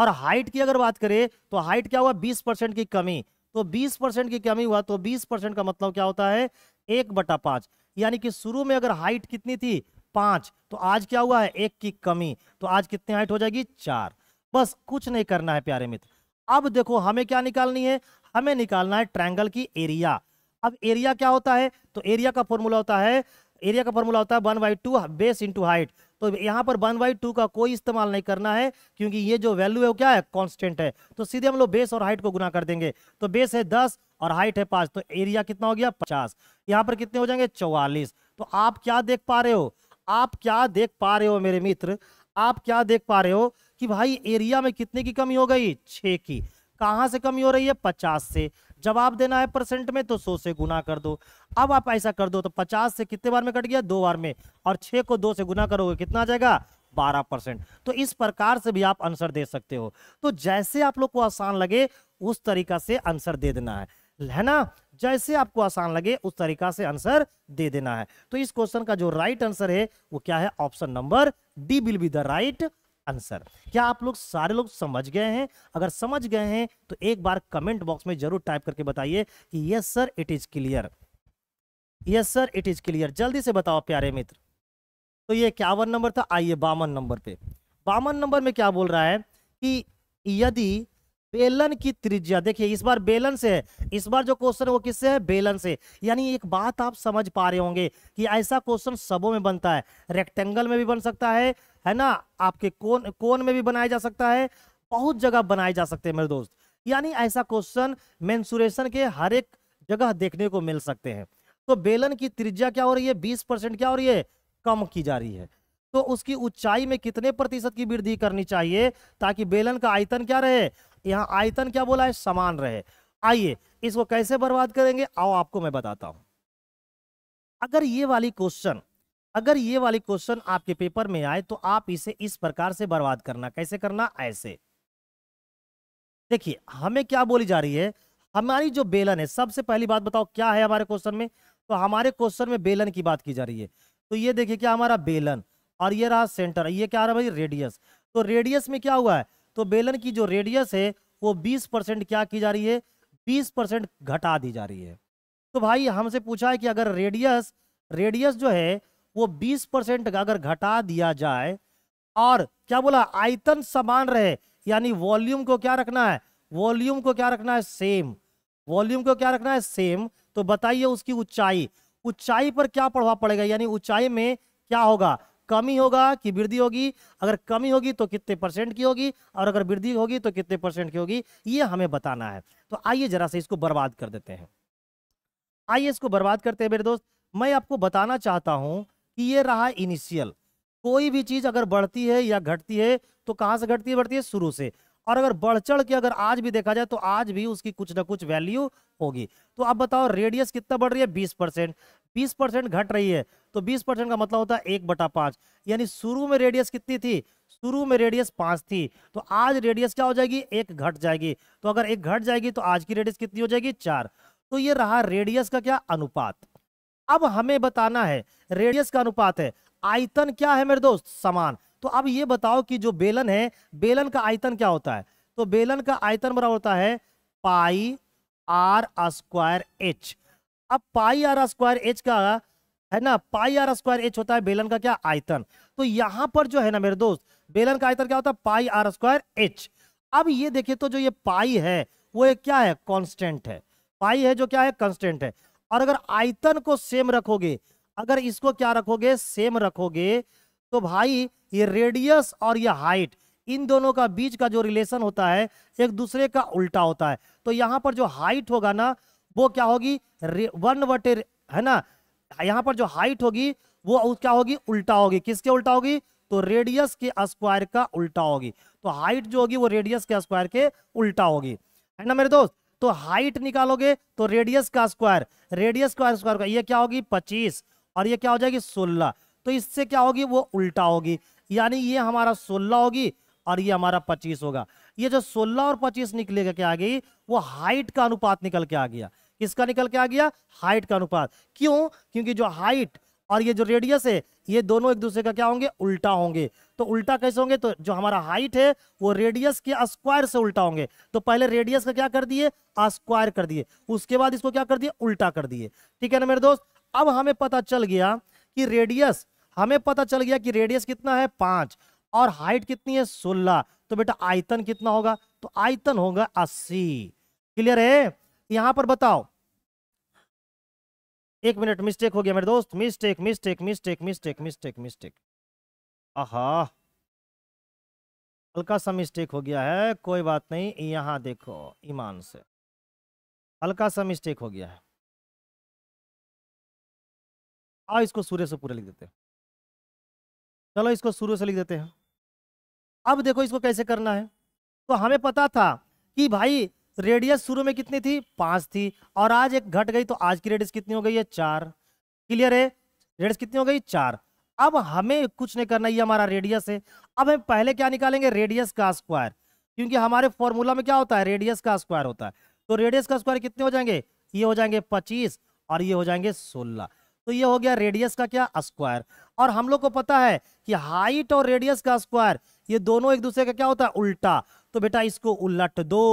और हाइट की अगर बात करें तो हाइट क्या हुआ बीस परसेंट की कमी तो बीस परसेंट की कमी हुआ तो बीस परसेंट का मतलब क्या होता है एक बटा पांच यानी कि शुरू में अगर हाइट कितनी थी पांच तो आज क्या हुआ है एक की कमी तो आज कितनी हाइट हो जाएगी चार बस कुछ नहीं करना है प्यारे मित्र अब देखो हमें क्या निकालनी है हमें निकालना है ट्रायंगल की एरिया अब एरिया क्या होता है तो एरिया का फॉर्मूला होता है एरिया का फॉर्मूला होता है one by two base into height तो यहाँ पर वन बाई टू का कोई इस्तेमाल नहीं करना है क्योंकि ये जो वैल्यू है वो क्या है कांस्टेंट है तो सीधे हम लोग बेस और हाइट को गुना कर देंगे तो बेस है दस और हाइट है पाँच तो एरिया कितना हो गया पचास यहाँ पर कितने हो जाएंगे चौवालीस तो आप क्या देख पा रहे हो आप क्या देख पा रहे हो मेरे मित्र आप क्या देख पा रहे हो कि भाई एरिया में कितने की कमी हो गई छ की कहा से कमी हो रही है पचास से जवाब देना है परसेंट में तो सौ से गुना कर दो अब आप ऐसा कर दो तो पचास से कितने बार में कट गया दो बार में और छे को दो से गुना करोगे कितना आ जाएगा बारह परसेंट तो इस प्रकार से भी आप आंसर दे सकते हो तो जैसे आप लोग को आसान लगे उस तरीका से आंसर दे देना है है ना जैसे आपको आसान लगे उस तरीका से आंसर दे देना है तो इस क्वेश्चन का जो राइट आंसर है वो क्या है option number D will be the right answer क्या आप लोग सारे लोग समझ गए हैं अगर समझ गए हैं तो एक बार कमेंट बॉक्स में जरूर टाइप करके बताइए कि yes sir it is clear yes sir it is clear जल्दी से बताओ प्यारे मित्र तो ये इक्यावन नंबर था आइए बावन नंबर पे बावन नंबर में क्या बोल रहा है कि यदि बेलन की त्रिज्या देखिए इस बार बेलन से है इस बार जो क्वेश्चन है वो किससे है बेलन से यानी एक बात आप समझ पा रहे होंगे कि ऐसा क्वेश्चन सबों में बनता है रेक्टेंगल में भी बन सकता है है ना आपके कोन कोन में भी बनाया जा सकता है बहुत जगह बनाए जा सकते हैं मेरे दोस्त यानी ऐसा क्वेश्चन मेन्सुरेशन के हर एक जगह देखने को मिल सकते हैं तो बेलन की त्रिज्या क्या हो रही है बीस परसेंट क्या हो रही है कम की जा रही है तो उसकी ऊंचाई में कितने प्रतिशत की वृद्धि करनी चाहिए ताकि बेलन का आयतन क्या रहे यहाँ आयतन क्या बोला है समान रहे आइए इसको कैसे बर्बाद करेंगे आओ आपको मैं बताता हूं अगर ये वाली क्वेश्चन अगर ये वाली क्वेश्चन आपके पेपर में आए तो आप इसे इस प्रकार से बर्बाद करना कैसे करना ऐसे देखिए हमें क्या बोली जा रही है हमारी जो बेलन है सबसे पहली बात बताओ क्या है हमारे क्वेश्चन में तो हमारे क्वेश्चन में बेलन की बात की जा रही है तो ये देखिए क्या हमारा बेलन और ये रहा सेंटर ये क्या रहा भाई रेडियस तो रेडियस में क्या हुआ है तो बेलन की जो रेडियस है वो 20 परसेंट क्या की जा रही है 20 परसेंट घटा दी जा रही है तो भाई हमसे पूछा है कि अगर रेडियस रेडियस जो है वो 20 परसेंट अगर घटा दिया जाए और क्या बोला आयतन समान रहे यानी वॉल्यूम को क्या रखना है वॉल्यूम को क्या रखना है सेम वॉल्यूम को क्या रखना है सेम तो बताइए उसकी ऊंचाई ऊंचाई पर क्या प्रभाव पड़ेगा यानी ऊंचाई में क्या होगा कमी होगा कि वृद्धि होगी अगर कमी होगी तो कितने परसेंट की होगी और अगर वृद्धि होगी तो कितने परसेंट की होगी ये हमें बताना है तो आइए जरा से इसको बर्बाद कर देते हैं आइए इसको बर्बाद करते हैं मेरे दोस्त मैं आपको बताना चाहता हूं ये रहा इनिशियल कोई भी चीज अगर बढ़ती है या घटती है तो कहां से घटती है बढ़ती है शुरू से और अगर बढ़ चढ़ के अगर आज भी देखा जाए तो आज भी उसकी कुछ ना कुछ वैल्यू होगी तो आप बताओ रेडियस कितना बढ़ रही है बीस परसेंट बीस परसेंट घट रही है तो बीस परसेंट का मतलब होता है एक बटा पांच यानी शुरू में रेडियस कितनी थी शुरू में रेडियस पांच थी तो आज रेडियस क्या हो जाएगी एक घट जाएगी तो अगर एक घट जाएगी तो आज की रेडियस कितनी हो जाएगी चार तो ये रहा रेडियस का क्या अनुपात अब हमें बताना है रेडियस का अनुपात है आयतन क्या है मेरे दोस्त समान तो अब ये बताओ कि जो बेलन है बेलन का आयतन क्या होता है तो बेलन का आयतन बराबर होता है पाई आर स्क्वायर एच अब पाई आर स्क्वायर एच का है ना पाई आर स्क्वायर एच होता है बेलन का क्या आयतन तो यहां पर जो है ना मेरे दोस्त बेलन का आयतन क्या होता है पाई आर स्क्वायर एच अब ये देखिए तो जो ये पाई है वो क्या है कांस्टेंट है पाई है जो क्या है कांस्टेंट है और अगर आयतन को सेम रखोगे अगर इसको क्या रखोगे सेम रखोगे तो भाई ये रेडियस और ये हाइट इन दोनों का बीच का जो रिलेशन होता है एक दूसरे का उल्टा होता है तो यहाँ पर जो हाइट होगा ना वो क्या होगी वन वटे है ना यहाँ पर जो हाइट होगी वो क्या होगी उल्टा होगी किसके उल्टा होगी तो रेडियस के स्क्वायर का उल्टा होगी तो हाइट जो होगी वो रेडियस के स्क्वायर के उल्टा होगी है ना मेरे दोस्त तो हाइट निकालोगे तो रेडियस का स्क्वायर रेडियस का स्क्वायर का ये क्या होगी पच्चीस और ये क्या हो जाएगी सोलह तो इससे क्या होगी वो उल्टा होगी यानी ये हमारा सोलह होगी और ये हमारा पच्चीस होगा ये जो सोलह और पच्चीस निकलेगा क्या आ गई वो हाइट का अनुपात निकल के आ गया किसका निकल के आ गया हाइट का अनुपात क्यों क्योंकि जो हाइट और ये जो रेडियस है ये दोनों एक दूसरे का क्या होंगे उल्टा होंगे तो उल्टा कैसे होंगे तो जो हमारा हाइट है वो रेडियस के स्क्वायर से उल्टा होंगे तो पहले रेडियस का क्या कर दिए स्क्वायर कर दिए उसके बाद इसको क्या कर दिए उल्टा कर दिए ठीक है ना मेरे दोस्त अब हमें पता चल गया कि रेडियस हमें पता चल गया कि रेडियस कितना है पांच और हाइट कितनी है सोलह तो बेटा आयतन कितना होगा तो आयतन होगा अस्सी क्लियर है यहां पर बताओ एक मिनट मिस्टेक हो गया मेरे दोस्त mistake mistake mistake mistake mistake mistake आहा हल्का सा मिस्टेक हो गया है कोई बात नहीं यहाँ देखो ईमान से हल्का सा मिस्टेक हो गया है आ इसको सूर्य से पूरा लिख देते चलो इसको सूर्य से लिख देते हैं अब देखो इसको कैसे करना है तो हमें पता था कि भाई रेडियस शुरू में कितनी थी पांच थी और आज एक घट गई तो आज की रेडियस कितनी हो गई है चार क्लियर है रेडियस कितनी हो गई चार अब हमें कुछ नहीं करना ये हमारा रेडियस है अब हम पहले क्या निकालेंगे रेडियस का स्क्वायर क्योंकि हमारे फॉर्मूला में क्या होता है रेडियस का स्क्वायर होता है तो रेडियस का स्क्वायर कितने हो जाएंगे ये हो जाएंगे पच्चीस और ये हो जाएंगे सोलह तो ये हो गया रेडियस का क्या स्क्वायर और हम लोग को पता है कि हाइट और रेडियस का स्क्वायर ये दोनों एक दूसरे का क्या होता है उल्टा तो बेटा इसको उलट दो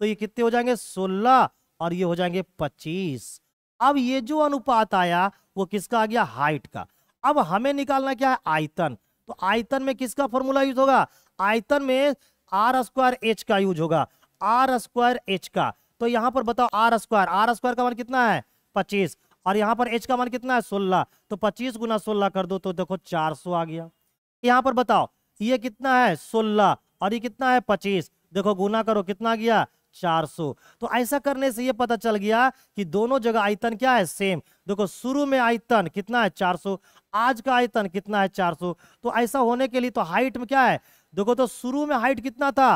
तो ये कितने हो जाएंगे सोलह और ये हो जाएंगे पच्चीस अब ये जो अनुपात आया वो किसका आ गया हाइट का अब हमें निकालना क्या है आयतन तो आयतन में किसका फॉर्मूला यूज होगा आयतन में आर स्क्वायर एच का यूज होगा आर स्क्वायर एच का तो यहां पर बताओ आर स्क्वायर आर स्क्वायर का मान कितना है पच्चीस और यहाँ पर एच का मान कितना है सोलह तो पच्चीस गुना सोलह कर दो तो देखो चार सौ आ गया यहां पर बताओ ये कितना है सोलह और ये कितना है पच्चीस देखो गुना करो कितना गया 400 तो ऐसा करने से ये पता चल गया कि दोनों जगह आयतन क्या है सेम देखो शुरू में आयतन कितना है 400 आज का आयतन कितना है 400 तो ऐसा होने के लिए तो हाइट में क्या है देखो तो शुरू में हाइट कितना था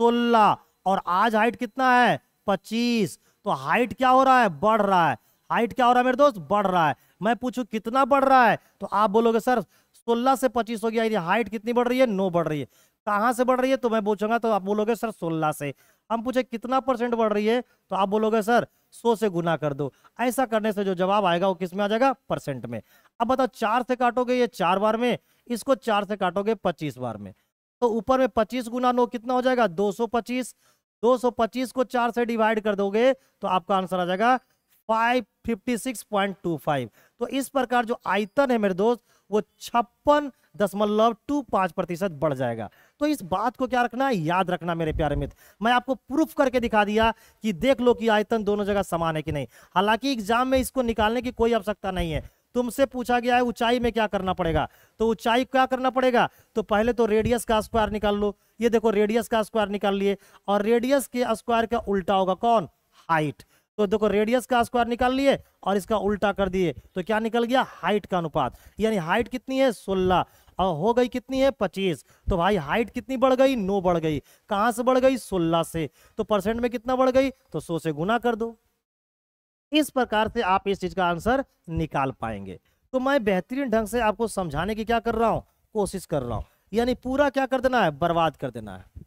16 और आज हाइट कितना है 25 तो हाइट क्या हो रहा है बढ़ रहा है हाइट क्या हो रहा है मेरे दोस्त बढ़ रहा है मैं पूछू कितना बढ़ रहा है तो आप बोलोगे सर सोलह से पच्चीस हो गया हाइट कितनी बढ़ रही है नो बढ़ रही है कहाँ से बढ़ रही है तो मैं पूछूंगा तो आप बोलोगे सर सोलह से हम पूछे कितना परसेंट बढ़ रही है तो आप बोलोगे सर सौ से गुना कर दो ऐसा करने से जो जवाब आएगा वो किस में आ जाएगा परसेंट में अब बताओ चार से काटोगे ये चार बार में इसको चार से काटोगे पच्चीस बार में तो ऊपर में पच्चीस गुना नो कितना हो जाएगा दो सौ पच्चीस दो सौ पच्चीस को चार से डिवाइड कर दोगे तो आपका आंसर आ जाएगा five fifty six point two five तो इस प्रकार जो आयतन है मेरे दोस्त वो छप्पन दशमलव टू पाँच प्रतिशत बढ़ जाएगा तो इस बात को क्या रखना है याद रखना मेरे प्यारे मित्र मैं आपको प्रूफ करके दिखा दिया कि देख लो कि आयतन दोनों जगह समान है कि नहीं हालांकि एग्जाम में इसको निकालने की कोई आवश्यकता नहीं है तुमसे पूछा गया है ऊंचाई में क्या करना पड़ेगा तो ऊंचाई क्या करना पड़ेगा तो पहले तो रेडियस का स्क्वायर निकाल लो ये देखो रेडियस का स्क्वायर निकाल लिए और रेडियस के स्क्वायर का उल्टा होगा कौन हाइट तो देखो रेडियस का स्क्वायर निकाल लिए और इसका उल्टा कर दिए तो क्या निकल गया हाइट का अनुपात यानी हाइट कितनी है सोलह और हो गई कितनी है पच्चीस तो भाई हाइट कितनी बढ़ गई नो बढ़ गई कहां से बढ़ गई सोलह से तो परसेंट में कितना बढ़ गई तो सो से गुना कर दो इस प्रकार से आप इस चीज का आंसर निकाल पाएंगे तो मैं बेहतरीन ढंग से आपको समझाने की क्या कर रहा हूं कोशिश कर रहा हूं यानी पूरा क्या कर देना है बर्बाद कर देना है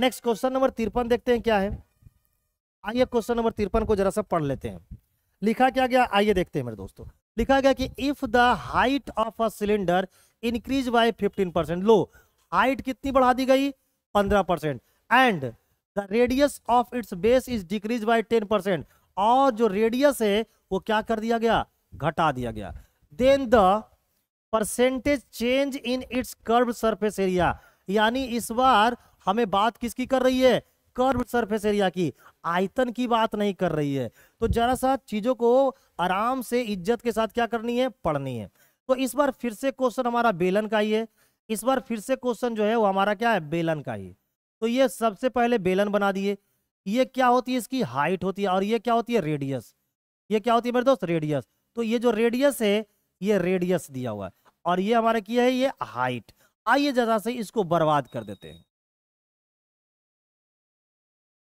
नेक्स्ट क्वेश्चन नंबर तिरपन देखते हैं क्या है आइए क्वेश्चन नंबर तिरपन को जरा सा पढ़ लेते हैं लिखा क्या गया आइए देखते हैं मेरे दोस्तों लिखा गया कि if the height of a cylinder increase by 15 percent लो हाइट कितनी बढ़ा दी गई 15 percent and the radius of its base is decrease by 10 percent और जो रेडियस है वो क्या कर दिया गया घटा दिया गया then the percentage change in its curve surface area यानी इस बार हमें बात किसकी कर रही है कर्व सरफेस एरिया की आयतन की बात नहीं कर रही है तो जरा सा चीजों को आराम से इज्जत के साथ क्या करनी है पढ़नी है तो इस बार फिर से क्वेश्चन हमारा बेलन का ही है इस बार फिर से क्वेश्चन जो है वो हमारा क्या है बेलन का ही तो ये सबसे पहले बेलन बना दिए ये क्या होती है इसकी हाइट होती है और ये क्या होती है रेडियस ये क्या होती है मेरे दोस्त रेडियस तो ये जो रेडियस है ये रेडियस दिया हुआ है और ये हमारे किया है ये हाइट आइए जरा से इसको बर्बाद कर देते हैं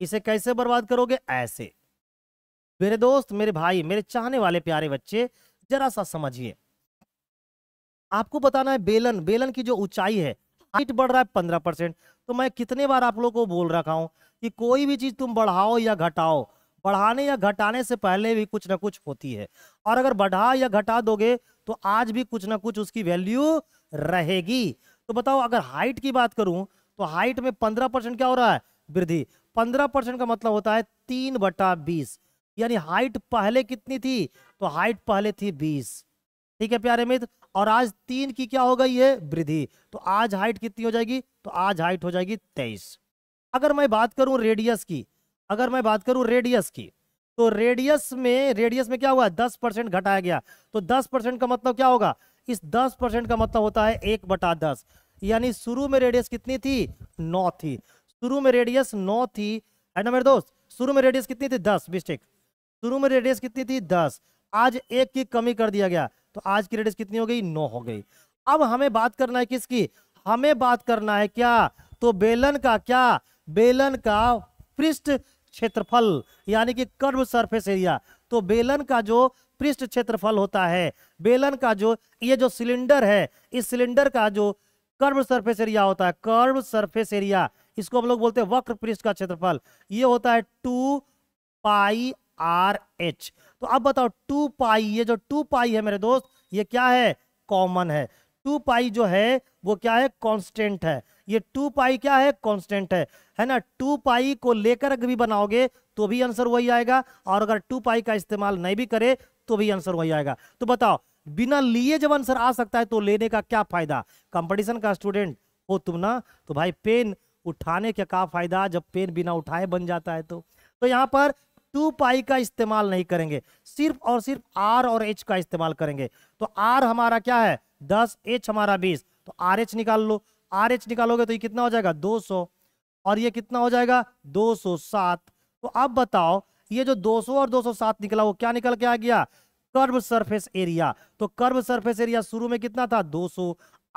इसे कैसे बर्बाद करोगे ऐसे मेरे दोस्त मेरे भाई मेरे चाहने वाले प्यारे बच्चे जरा सा समझिए आपको बताना है बेलन बेलन की जो ऊंचाई है हाइट बढ़ रहा है पंद्रह परसेंट तो मैं कितने बार आप लोगों को बोल रखा हूं कि कोई भी चीज तुम बढ़ाओ या घटाओ बढ़ाने या घटाने से पहले भी कुछ ना कुछ होती है और अगर बढ़ा या घटा दोगे तो आज भी कुछ ना कुछ उसकी वैल्यू रहेगी तो बताओ अगर हाइट की बात करूं तो हाइट में पंद्रह परसेंट क्या हो रहा है वृद्धि पंद्रह परसेंट का मतलब होता है तीन बटा बीस यानी हाइट पहले कितनी थी तो हाइट पहले थी बीस ठीक है प्यारे मित्र और आज तीन की क्या हो गई है वृद्धि तो आज हाइट कितनी हो जाएगी तो आज हाइट हो जाएगी तेईस अगर मैं बात करूं रेडियस की अगर मैं बात करूं रेडियस की तो रेडियस में रेडियस में क्या हुआ दस परसेंट घटाया गया तो दस परसेंट का मतलब क्या होगा इस दस परसेंट का मतलब होता है एक बटा दस यानी शुरू में रेडियस कितनी थी नौ थी शुरू में रेडियस नौ थी है ना मेरे दोस्त शुरू में रेडियस कितनी थी दस मिस्टेक शुरू में रेडियस कितनी थी दस आज एक की कमी कर दिया गया तो आज की रेडियस कितनी हो गई नौ हो गई अब हमें बात करना है किसकी हमें बात करना है क्या तो बेलन का क्या बेलन का पृष्ठ क्षेत्रफल यानी कि कर्व सरफेस एरिया तो बेलन का जो पृष्ठ क्षेत्रफल होता है बेलन का जो ये जो सिलेंडर है इस सिलेंडर का जो कर्व सरफेस एरिया होता है कर्व सरफेस एरिया इसको हम लोग बोलते हैं वक्र पृष्ठ का क्षेत्रफल ये होता है टू पाई आर एच तो अब बताओ टू पाई ये जो टू पाई है मेरे दोस्त ये क्या है कॉमन है टू पाई जो है वो क्या है कॉन्स्टेंट है ये टू पाई क्या है कॉन्स्टेंट है है ना टू पाई को लेकर भी बनाओगे तो भी आंसर वही आएगा और अगर टू पाई का इस्तेमाल नहीं भी करे तो भी आंसर वही आएगा तो बताओ बिना लिए जब आंसर आ सकता है तो लेने का क्या फायदा कंपटीशन का स्टूडेंट हो तुम ना तो भाई पेन उठाने का का फायदा जब पेन बिना उठाए बन जाता है तो तो यहाँ पर टू पाई का इस्तेमाल नहीं करेंगे सिर्फ और सिर्फ आर और एच का इस्तेमाल करेंगे तो आर हमारा क्या है दस एच हमारा बीस तो आर एच निकाल लो आर एच निकालोगे तो ये कितना हो जाएगा दो सौ और ये कितना हो जाएगा दो सौ सात तो अब बताओ ये जो दो सौ और दो सौ सात निकला वो क्या निकल के आ गया कर्व सरफेस एरिया तो कर्व सरफेस एरिया शुरू में कितना था दो सौ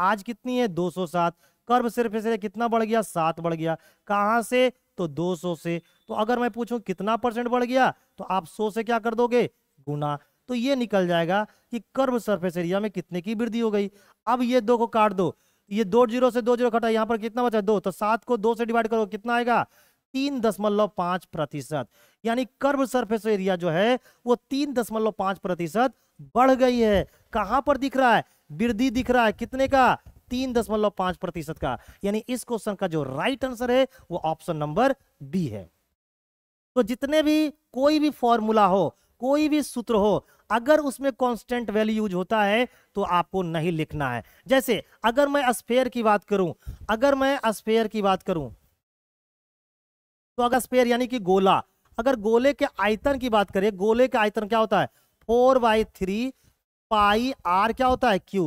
आज कितनी है दो सौ सात कर्व सरफेस एरिया कितना बढ़ गया सात बढ़ गया कहाँ से तो 200 से तो अगर मैं पूछूं कितना परसेंट बढ़ गया तो आप 100 से क्या कर दोगे गुना तो ये निकल जाएगा कि कर्व सरफेस एरिया में कितने की वृद्धि हो गई अब ये दो को काट दो ये दो जीरो से दो जीरो कटा यहाँ पर कितना बचा दो तो सात को दो से डिवाइड करो कितना आएगा तीन दशमलव पांच प्रतिशत यानी कर्व सरफेस एरिया जो है वो तीन दशमलव पांच प्रतिशत बढ़ गई है कहां पर दिख रहा है वृद्धि दिख रहा है कितने का तीन दशमलव पांच प्रतिशत का यानी इस क्वेश्चन का जो राइट आंसर है वो ऑप्शन नंबर बी है तो जितने भी कोई भी फॉर्मूला हो कोई भी सूत्र हो अगर उसमें कांस्टेंट वैल्यू यूज होता है तो आपको नहीं लिखना है जैसे अगर मैं स्पेयर की बात करूं अगर मैं स्पेयर की बात करूं तो अगर स्पेयर यानी कि गोला अगर गोले के आयतन की बात करें गोले का आयतन क्या होता है four by three pi R क्या होता है क्यू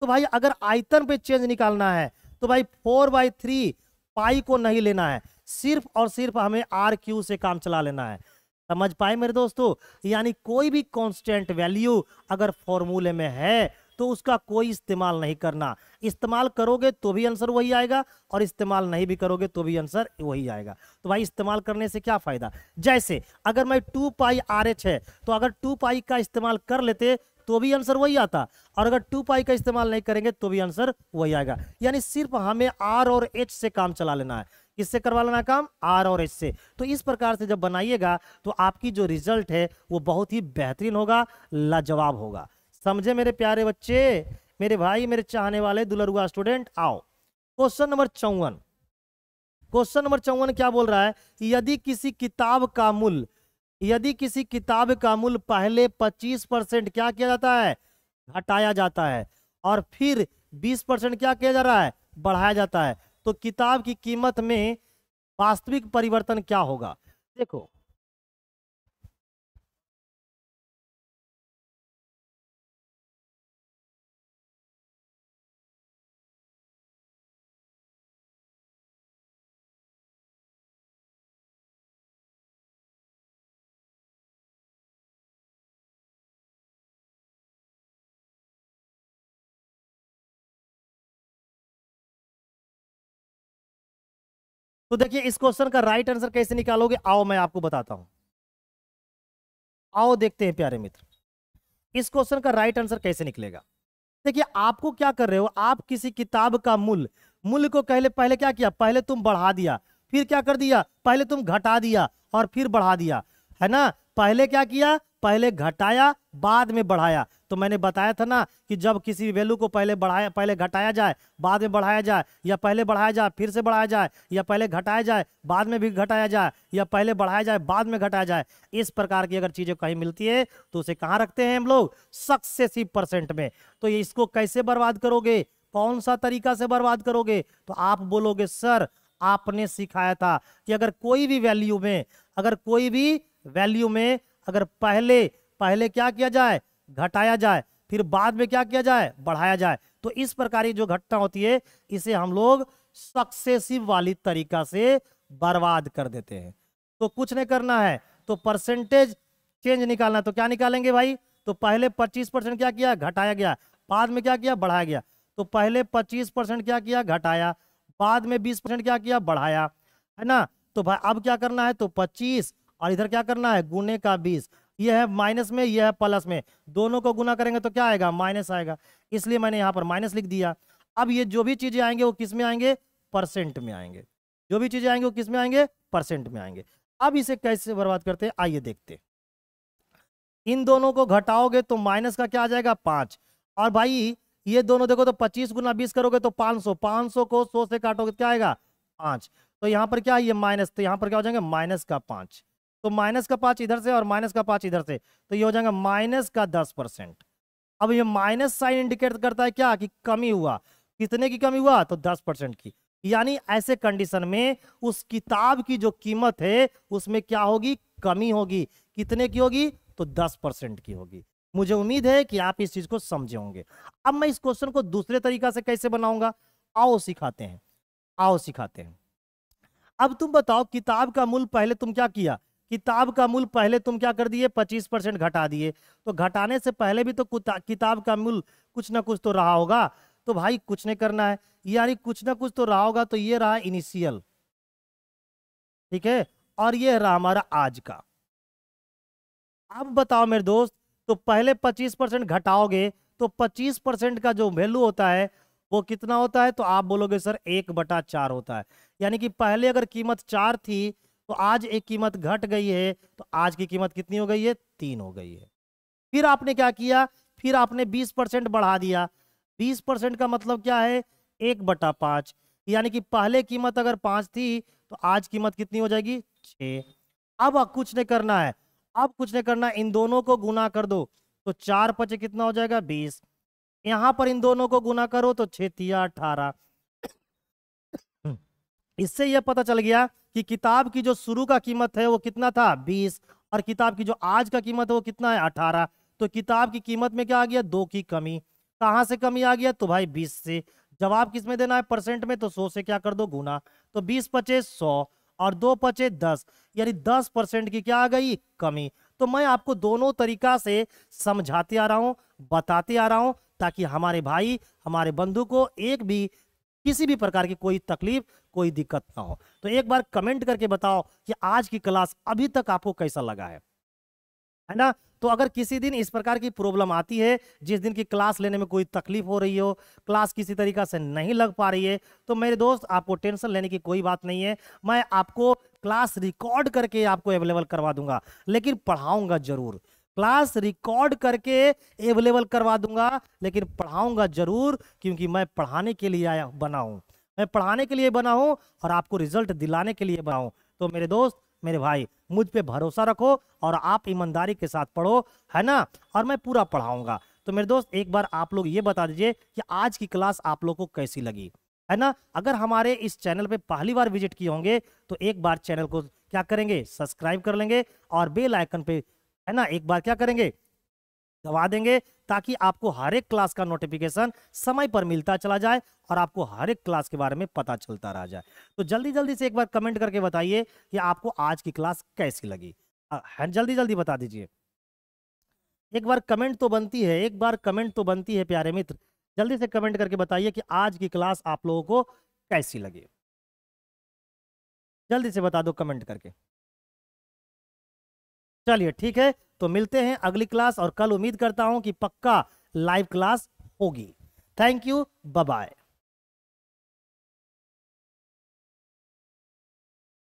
तो भाई अगर आयतन पे चेंज निकालना है तो भाई फोर बाई थ्री पाई को नहीं लेना है सिर्फ और सिर्फ हमें आर क्यू से काम चला लेना है समझ पाए मेरे दोस्तों यानी कोई भी कॉन्स्टेंट वैल्यू अगर फॉर्मूले में है तो उसका कोई इस्तेमाल नहीं करना इस्तेमाल करोगे तो भी आंसर वही आएगा और इस्तेमाल नहीं भी करोगे तो भी आंसर वही आएगा तो भाई इस्तेमाल करने से क्या फ़ायदा जैसे अगर मैं टू पाई आर एच है तो अगर टू पाई का इस्तेमाल कर लेते तो भी आंसर वही आता और अगर टू पाई का इस्तेमाल नहीं करेंगे तो भी आंसर वही आएगा यानी सिर्फ हमें आर और एच से काम चला लेना है किससे करवा लेना काम आर और एच से तो इस प्रकार से जब बनाइएगा तो आपकी जो रिजल्ट है वो बहुत ही बेहतरीन होगा लाजवाब होगा समझे मेरे प्यारे बच्चे मेरे भाई मेरे चाहने वाले दुलरुआ स्टूडेंट आओ क्वेश्चन नंबर चौवन क्वेश्चन नंबर चौवन क्या बोल रहा है यदि किसी किताब का मूल्य यदि किसी किताब का मूल्य पहले 25 परसेंट क्या किया जाता है घटाया जाता है और फिर 20 परसेंट क्या किया जा रहा है बढ़ाया जाता है तो किताब की कीमत में वास्तविक परिवर्तन क्या होगा देखो तो देखिए इस क्वेश्चन का राइट आंसर कैसे निकालोगे आओ मैं आपको बताता हूं आओ देखते हैं प्यारे मित्र इस क्वेश्चन का राइट आंसर कैसे निकलेगा देखिए आपको क्या कर रहे हो आप किसी किताब का मूल्य मूल्य को पहले पहले क्या किया पहले तुम बढ़ा दिया फिर क्या कर दिया पहले तुम घटा दिया और फिर बढ़ा दिया है ना पहले क्या किया पहले घटाया बाद में बढ़ाया तो मैंने बताया था ना कि जब किसी वैल्यू को पहले बढ़ाया पहले घटाया जाए बाद में बढ़ाया जाए या पहले बढ़ाया जाए फिर से बढ़ाया जाए या पहले घटाया जाए बाद में भी घटाया जाए या पहले बढ़ाया जाए बाद में घटाया जाए इस प्रकार की अगर चीज़ें कहीं मिलती है तो उसे कहाँ रखते हैं हम लोग सक्सेसिव परसेंट में तो ये इसको कैसे बर्बाद करोगे कौन सा तरीका से बर्बाद करोगे तो आप बोलोगे सर आपने सिखाया था कि अगर कोई भी वैल्यू में अगर कोई भी वैल्यू में अगर पहले पहले क्या किया जाए घटाया जाए फिर बाद में क्या किया जाए बढ़ाया जाए तो इस प्रकार की जो घटना होती है इसे हम लोग सक्सेसिव वाली तरीका से बर्बाद कर देते हैं तो कुछ नहीं करना है तो परसेंटेज चेंज निकालना तो क्या निकालेंगे भाई तो पहले 25 परसेंट क्या किया घटाया गया बाद में क्या किया बढ़ाया गया तो पहले 25 परसेंट क्या किया घटाया बाद में 20 परसेंट क्या किया बढ़ाया है ना तो भाई अब क्या करना है तो 25 और इधर क्या करना है गुने का बीस यह है माइनस में यह है प्लस में दोनों को गुना करेंगे तो क्या आएगा माइनस आएगा इसलिए मैंने यहाँ पर माइनस लिख दिया अब ये जो भी चीज़ें आएंगे वो किस में आएंगे परसेंट में आएंगे जो भी चीज़ें आएंगे वो किस में आएंगे परसेंट में आएंगे अब इसे कैसे बर्बाद करते हैं आइए देखते इन दोनों को घटाओगे तो माइनस का क्या आ जाएगा पांच और भाई ये दोनों देखो तो पच्चीस गुना बीस करोगे तो पांच सौ पांच सौ को सौ से काटोगे तो क्या आएगा पांच तो यहां पर क्या ये माइनस तो यहां पर क्या हो जाएंगे माइनस का पांच तो माइनस का पांच इधर से और माइनस का पांच इधर से तो ये हो जाएगा माइनस का दस परसेंट अब ये माइनस साइन इंडिकेट करता है क्या कि कमी हुआ कितने की कमी हुआ तो दस परसेंट की यानी ऐसे कंडीशन में उस किताब की जो कीमत है उसमें क्या होगी कमी होगी कितने की होगी तो दस परसेंट की होगी मुझे उम्मीद है कि आप इस चीज को समझे होंगे अब मैं इस क्वेश्चन को दूसरे तरीका से कैसे बनाऊंगा आओ सिखाते हैं आओ सिखाते हैं अब तुम बताओ किताब का मूल पहले तुम क्या किया किताब का मूल पहले तुम क्या कर दिए पच्चीस परसेंट घटा दिए तो घटाने से पहले भी तो किताब का मूल कुछ ना कुछ तो रहा होगा तो भाई कुछ नहीं करना है यानी कुछ ना कुछ तो रहा होगा तो ये रहा इनिशियल ठीक है और ये रहा हमारा आज का अब बताओ मेरे दोस्त तो पहले पच्चीस परसेंट घटाओगे तो पच्चीस परसेंट का जो वैल्यू होता है वो कितना होता है तो आप बोलोगे सर एक बटा चार होता है यानी कि पहले अगर कीमत चार थी तो आज एक कीमत घट गई है तो आज की कीमत कितनी हो गई है तीन हो गई है फिर आपने क्या किया फिर आपने बीस परसेंट बढ़ा दिया बीस परसेंट का मतलब क्या है एक बटा पांच यानी कि पहले कीमत अगर पांच थी तो आज कीमत कितनी हो जाएगी छ अब कुछ नहीं करना है अब कुछ नहीं करना इन दोनों को गुना कर दो तो चार पचे कितना हो जाएगा बीस यहां पर इन दोनों को गुना करो तो छिया तिया अठारह इससे यह पता चल गया कि किताब की जो शुरू का कीमत है वो कितना था बीस और किताब की जो आज का कीमत है वो कितना है अठारह तो किताब की कीमत में क्या आ गया दो की कमी कहाँ से कमी आ गया तो भाई बीस से जवाब किस में देना है परसेंट में तो सौ से क्या कर दो गुना तो बीस पचे सौ और दो पचे दस यानी दस परसेंट की क्या आ गई कमी तो मैं आपको दोनों तरीका से समझाते आ रहा हूँ बताते आ रहा हूँ ताकि हमारे भाई हमारे बंधु को एक भी किसी भी प्रकार की कोई तकलीफ कोई दिक्कत ना हो तो एक बार कमेंट करके बताओ कि आज की क्लास अभी तक आपको कैसा लगा है है ना तो अगर किसी दिन इस प्रकार की प्रॉब्लम आती है जिस दिन की क्लास लेने में कोई तकलीफ हो रही हो क्लास किसी तरीका से नहीं लग पा रही है तो मेरे दोस्त आपको टेंशन लेने की कोई बात नहीं है मैं आपको क्लास रिकॉर्ड करके आपको अवेलेबल करवा दूंगा लेकिन पढ़ाऊंगा जरूर क्लास रिकॉर्ड करके अवेलेबल करवा दूंगा लेकिन पढ़ाऊंगा जरूर क्योंकि मैं पढ़ाने के लिए आया बना हूँ मैं पढ़ाने के लिए बना हूँ और आपको रिजल्ट दिलाने के लिए बनाऊँ तो मेरे दोस्त मेरे भाई मुझ पे भरोसा रखो और आप ईमानदारी के साथ पढ़ो है ना और मैं पूरा पढ़ाऊंगा तो मेरे दोस्त एक बार आप लोग ये बता दीजिए कि आज की क्लास आप लोग को कैसी लगी है ना अगर हमारे इस चैनल पे पहली बार विजिट किए होंगे तो एक बार चैनल को क्या करेंगे सब्सक्राइब कर लेंगे और बेल आइकन पे है ना एक बार क्या करेंगे दबा देंगे ताकि आपको हर एक क्लास का नोटिफिकेशन समय पर मिलता चला जाए और आपको हर एक क्लास के बारे में पता चलता रह जाए तो जल्दी जल्दी से एक बार कमेंट करके बताइए कि आपको आज की क्लास कैसी लगी जल्दी जल्दी बता दीजिए एक बार कमेंट तो बनती है एक बार कमेंट तो बनती है प्यारे मित्र जल्दी से कमेंट करके बताइए कि आज की क्लास आप लोगों को कैसी लगी जल्दी से बता दो कमेंट करके चलिए ठीक है तो मिलते हैं अगली क्लास और कल उम्मीद करता हूं कि पक्का लाइव क्लास होगी थैंक यू बाय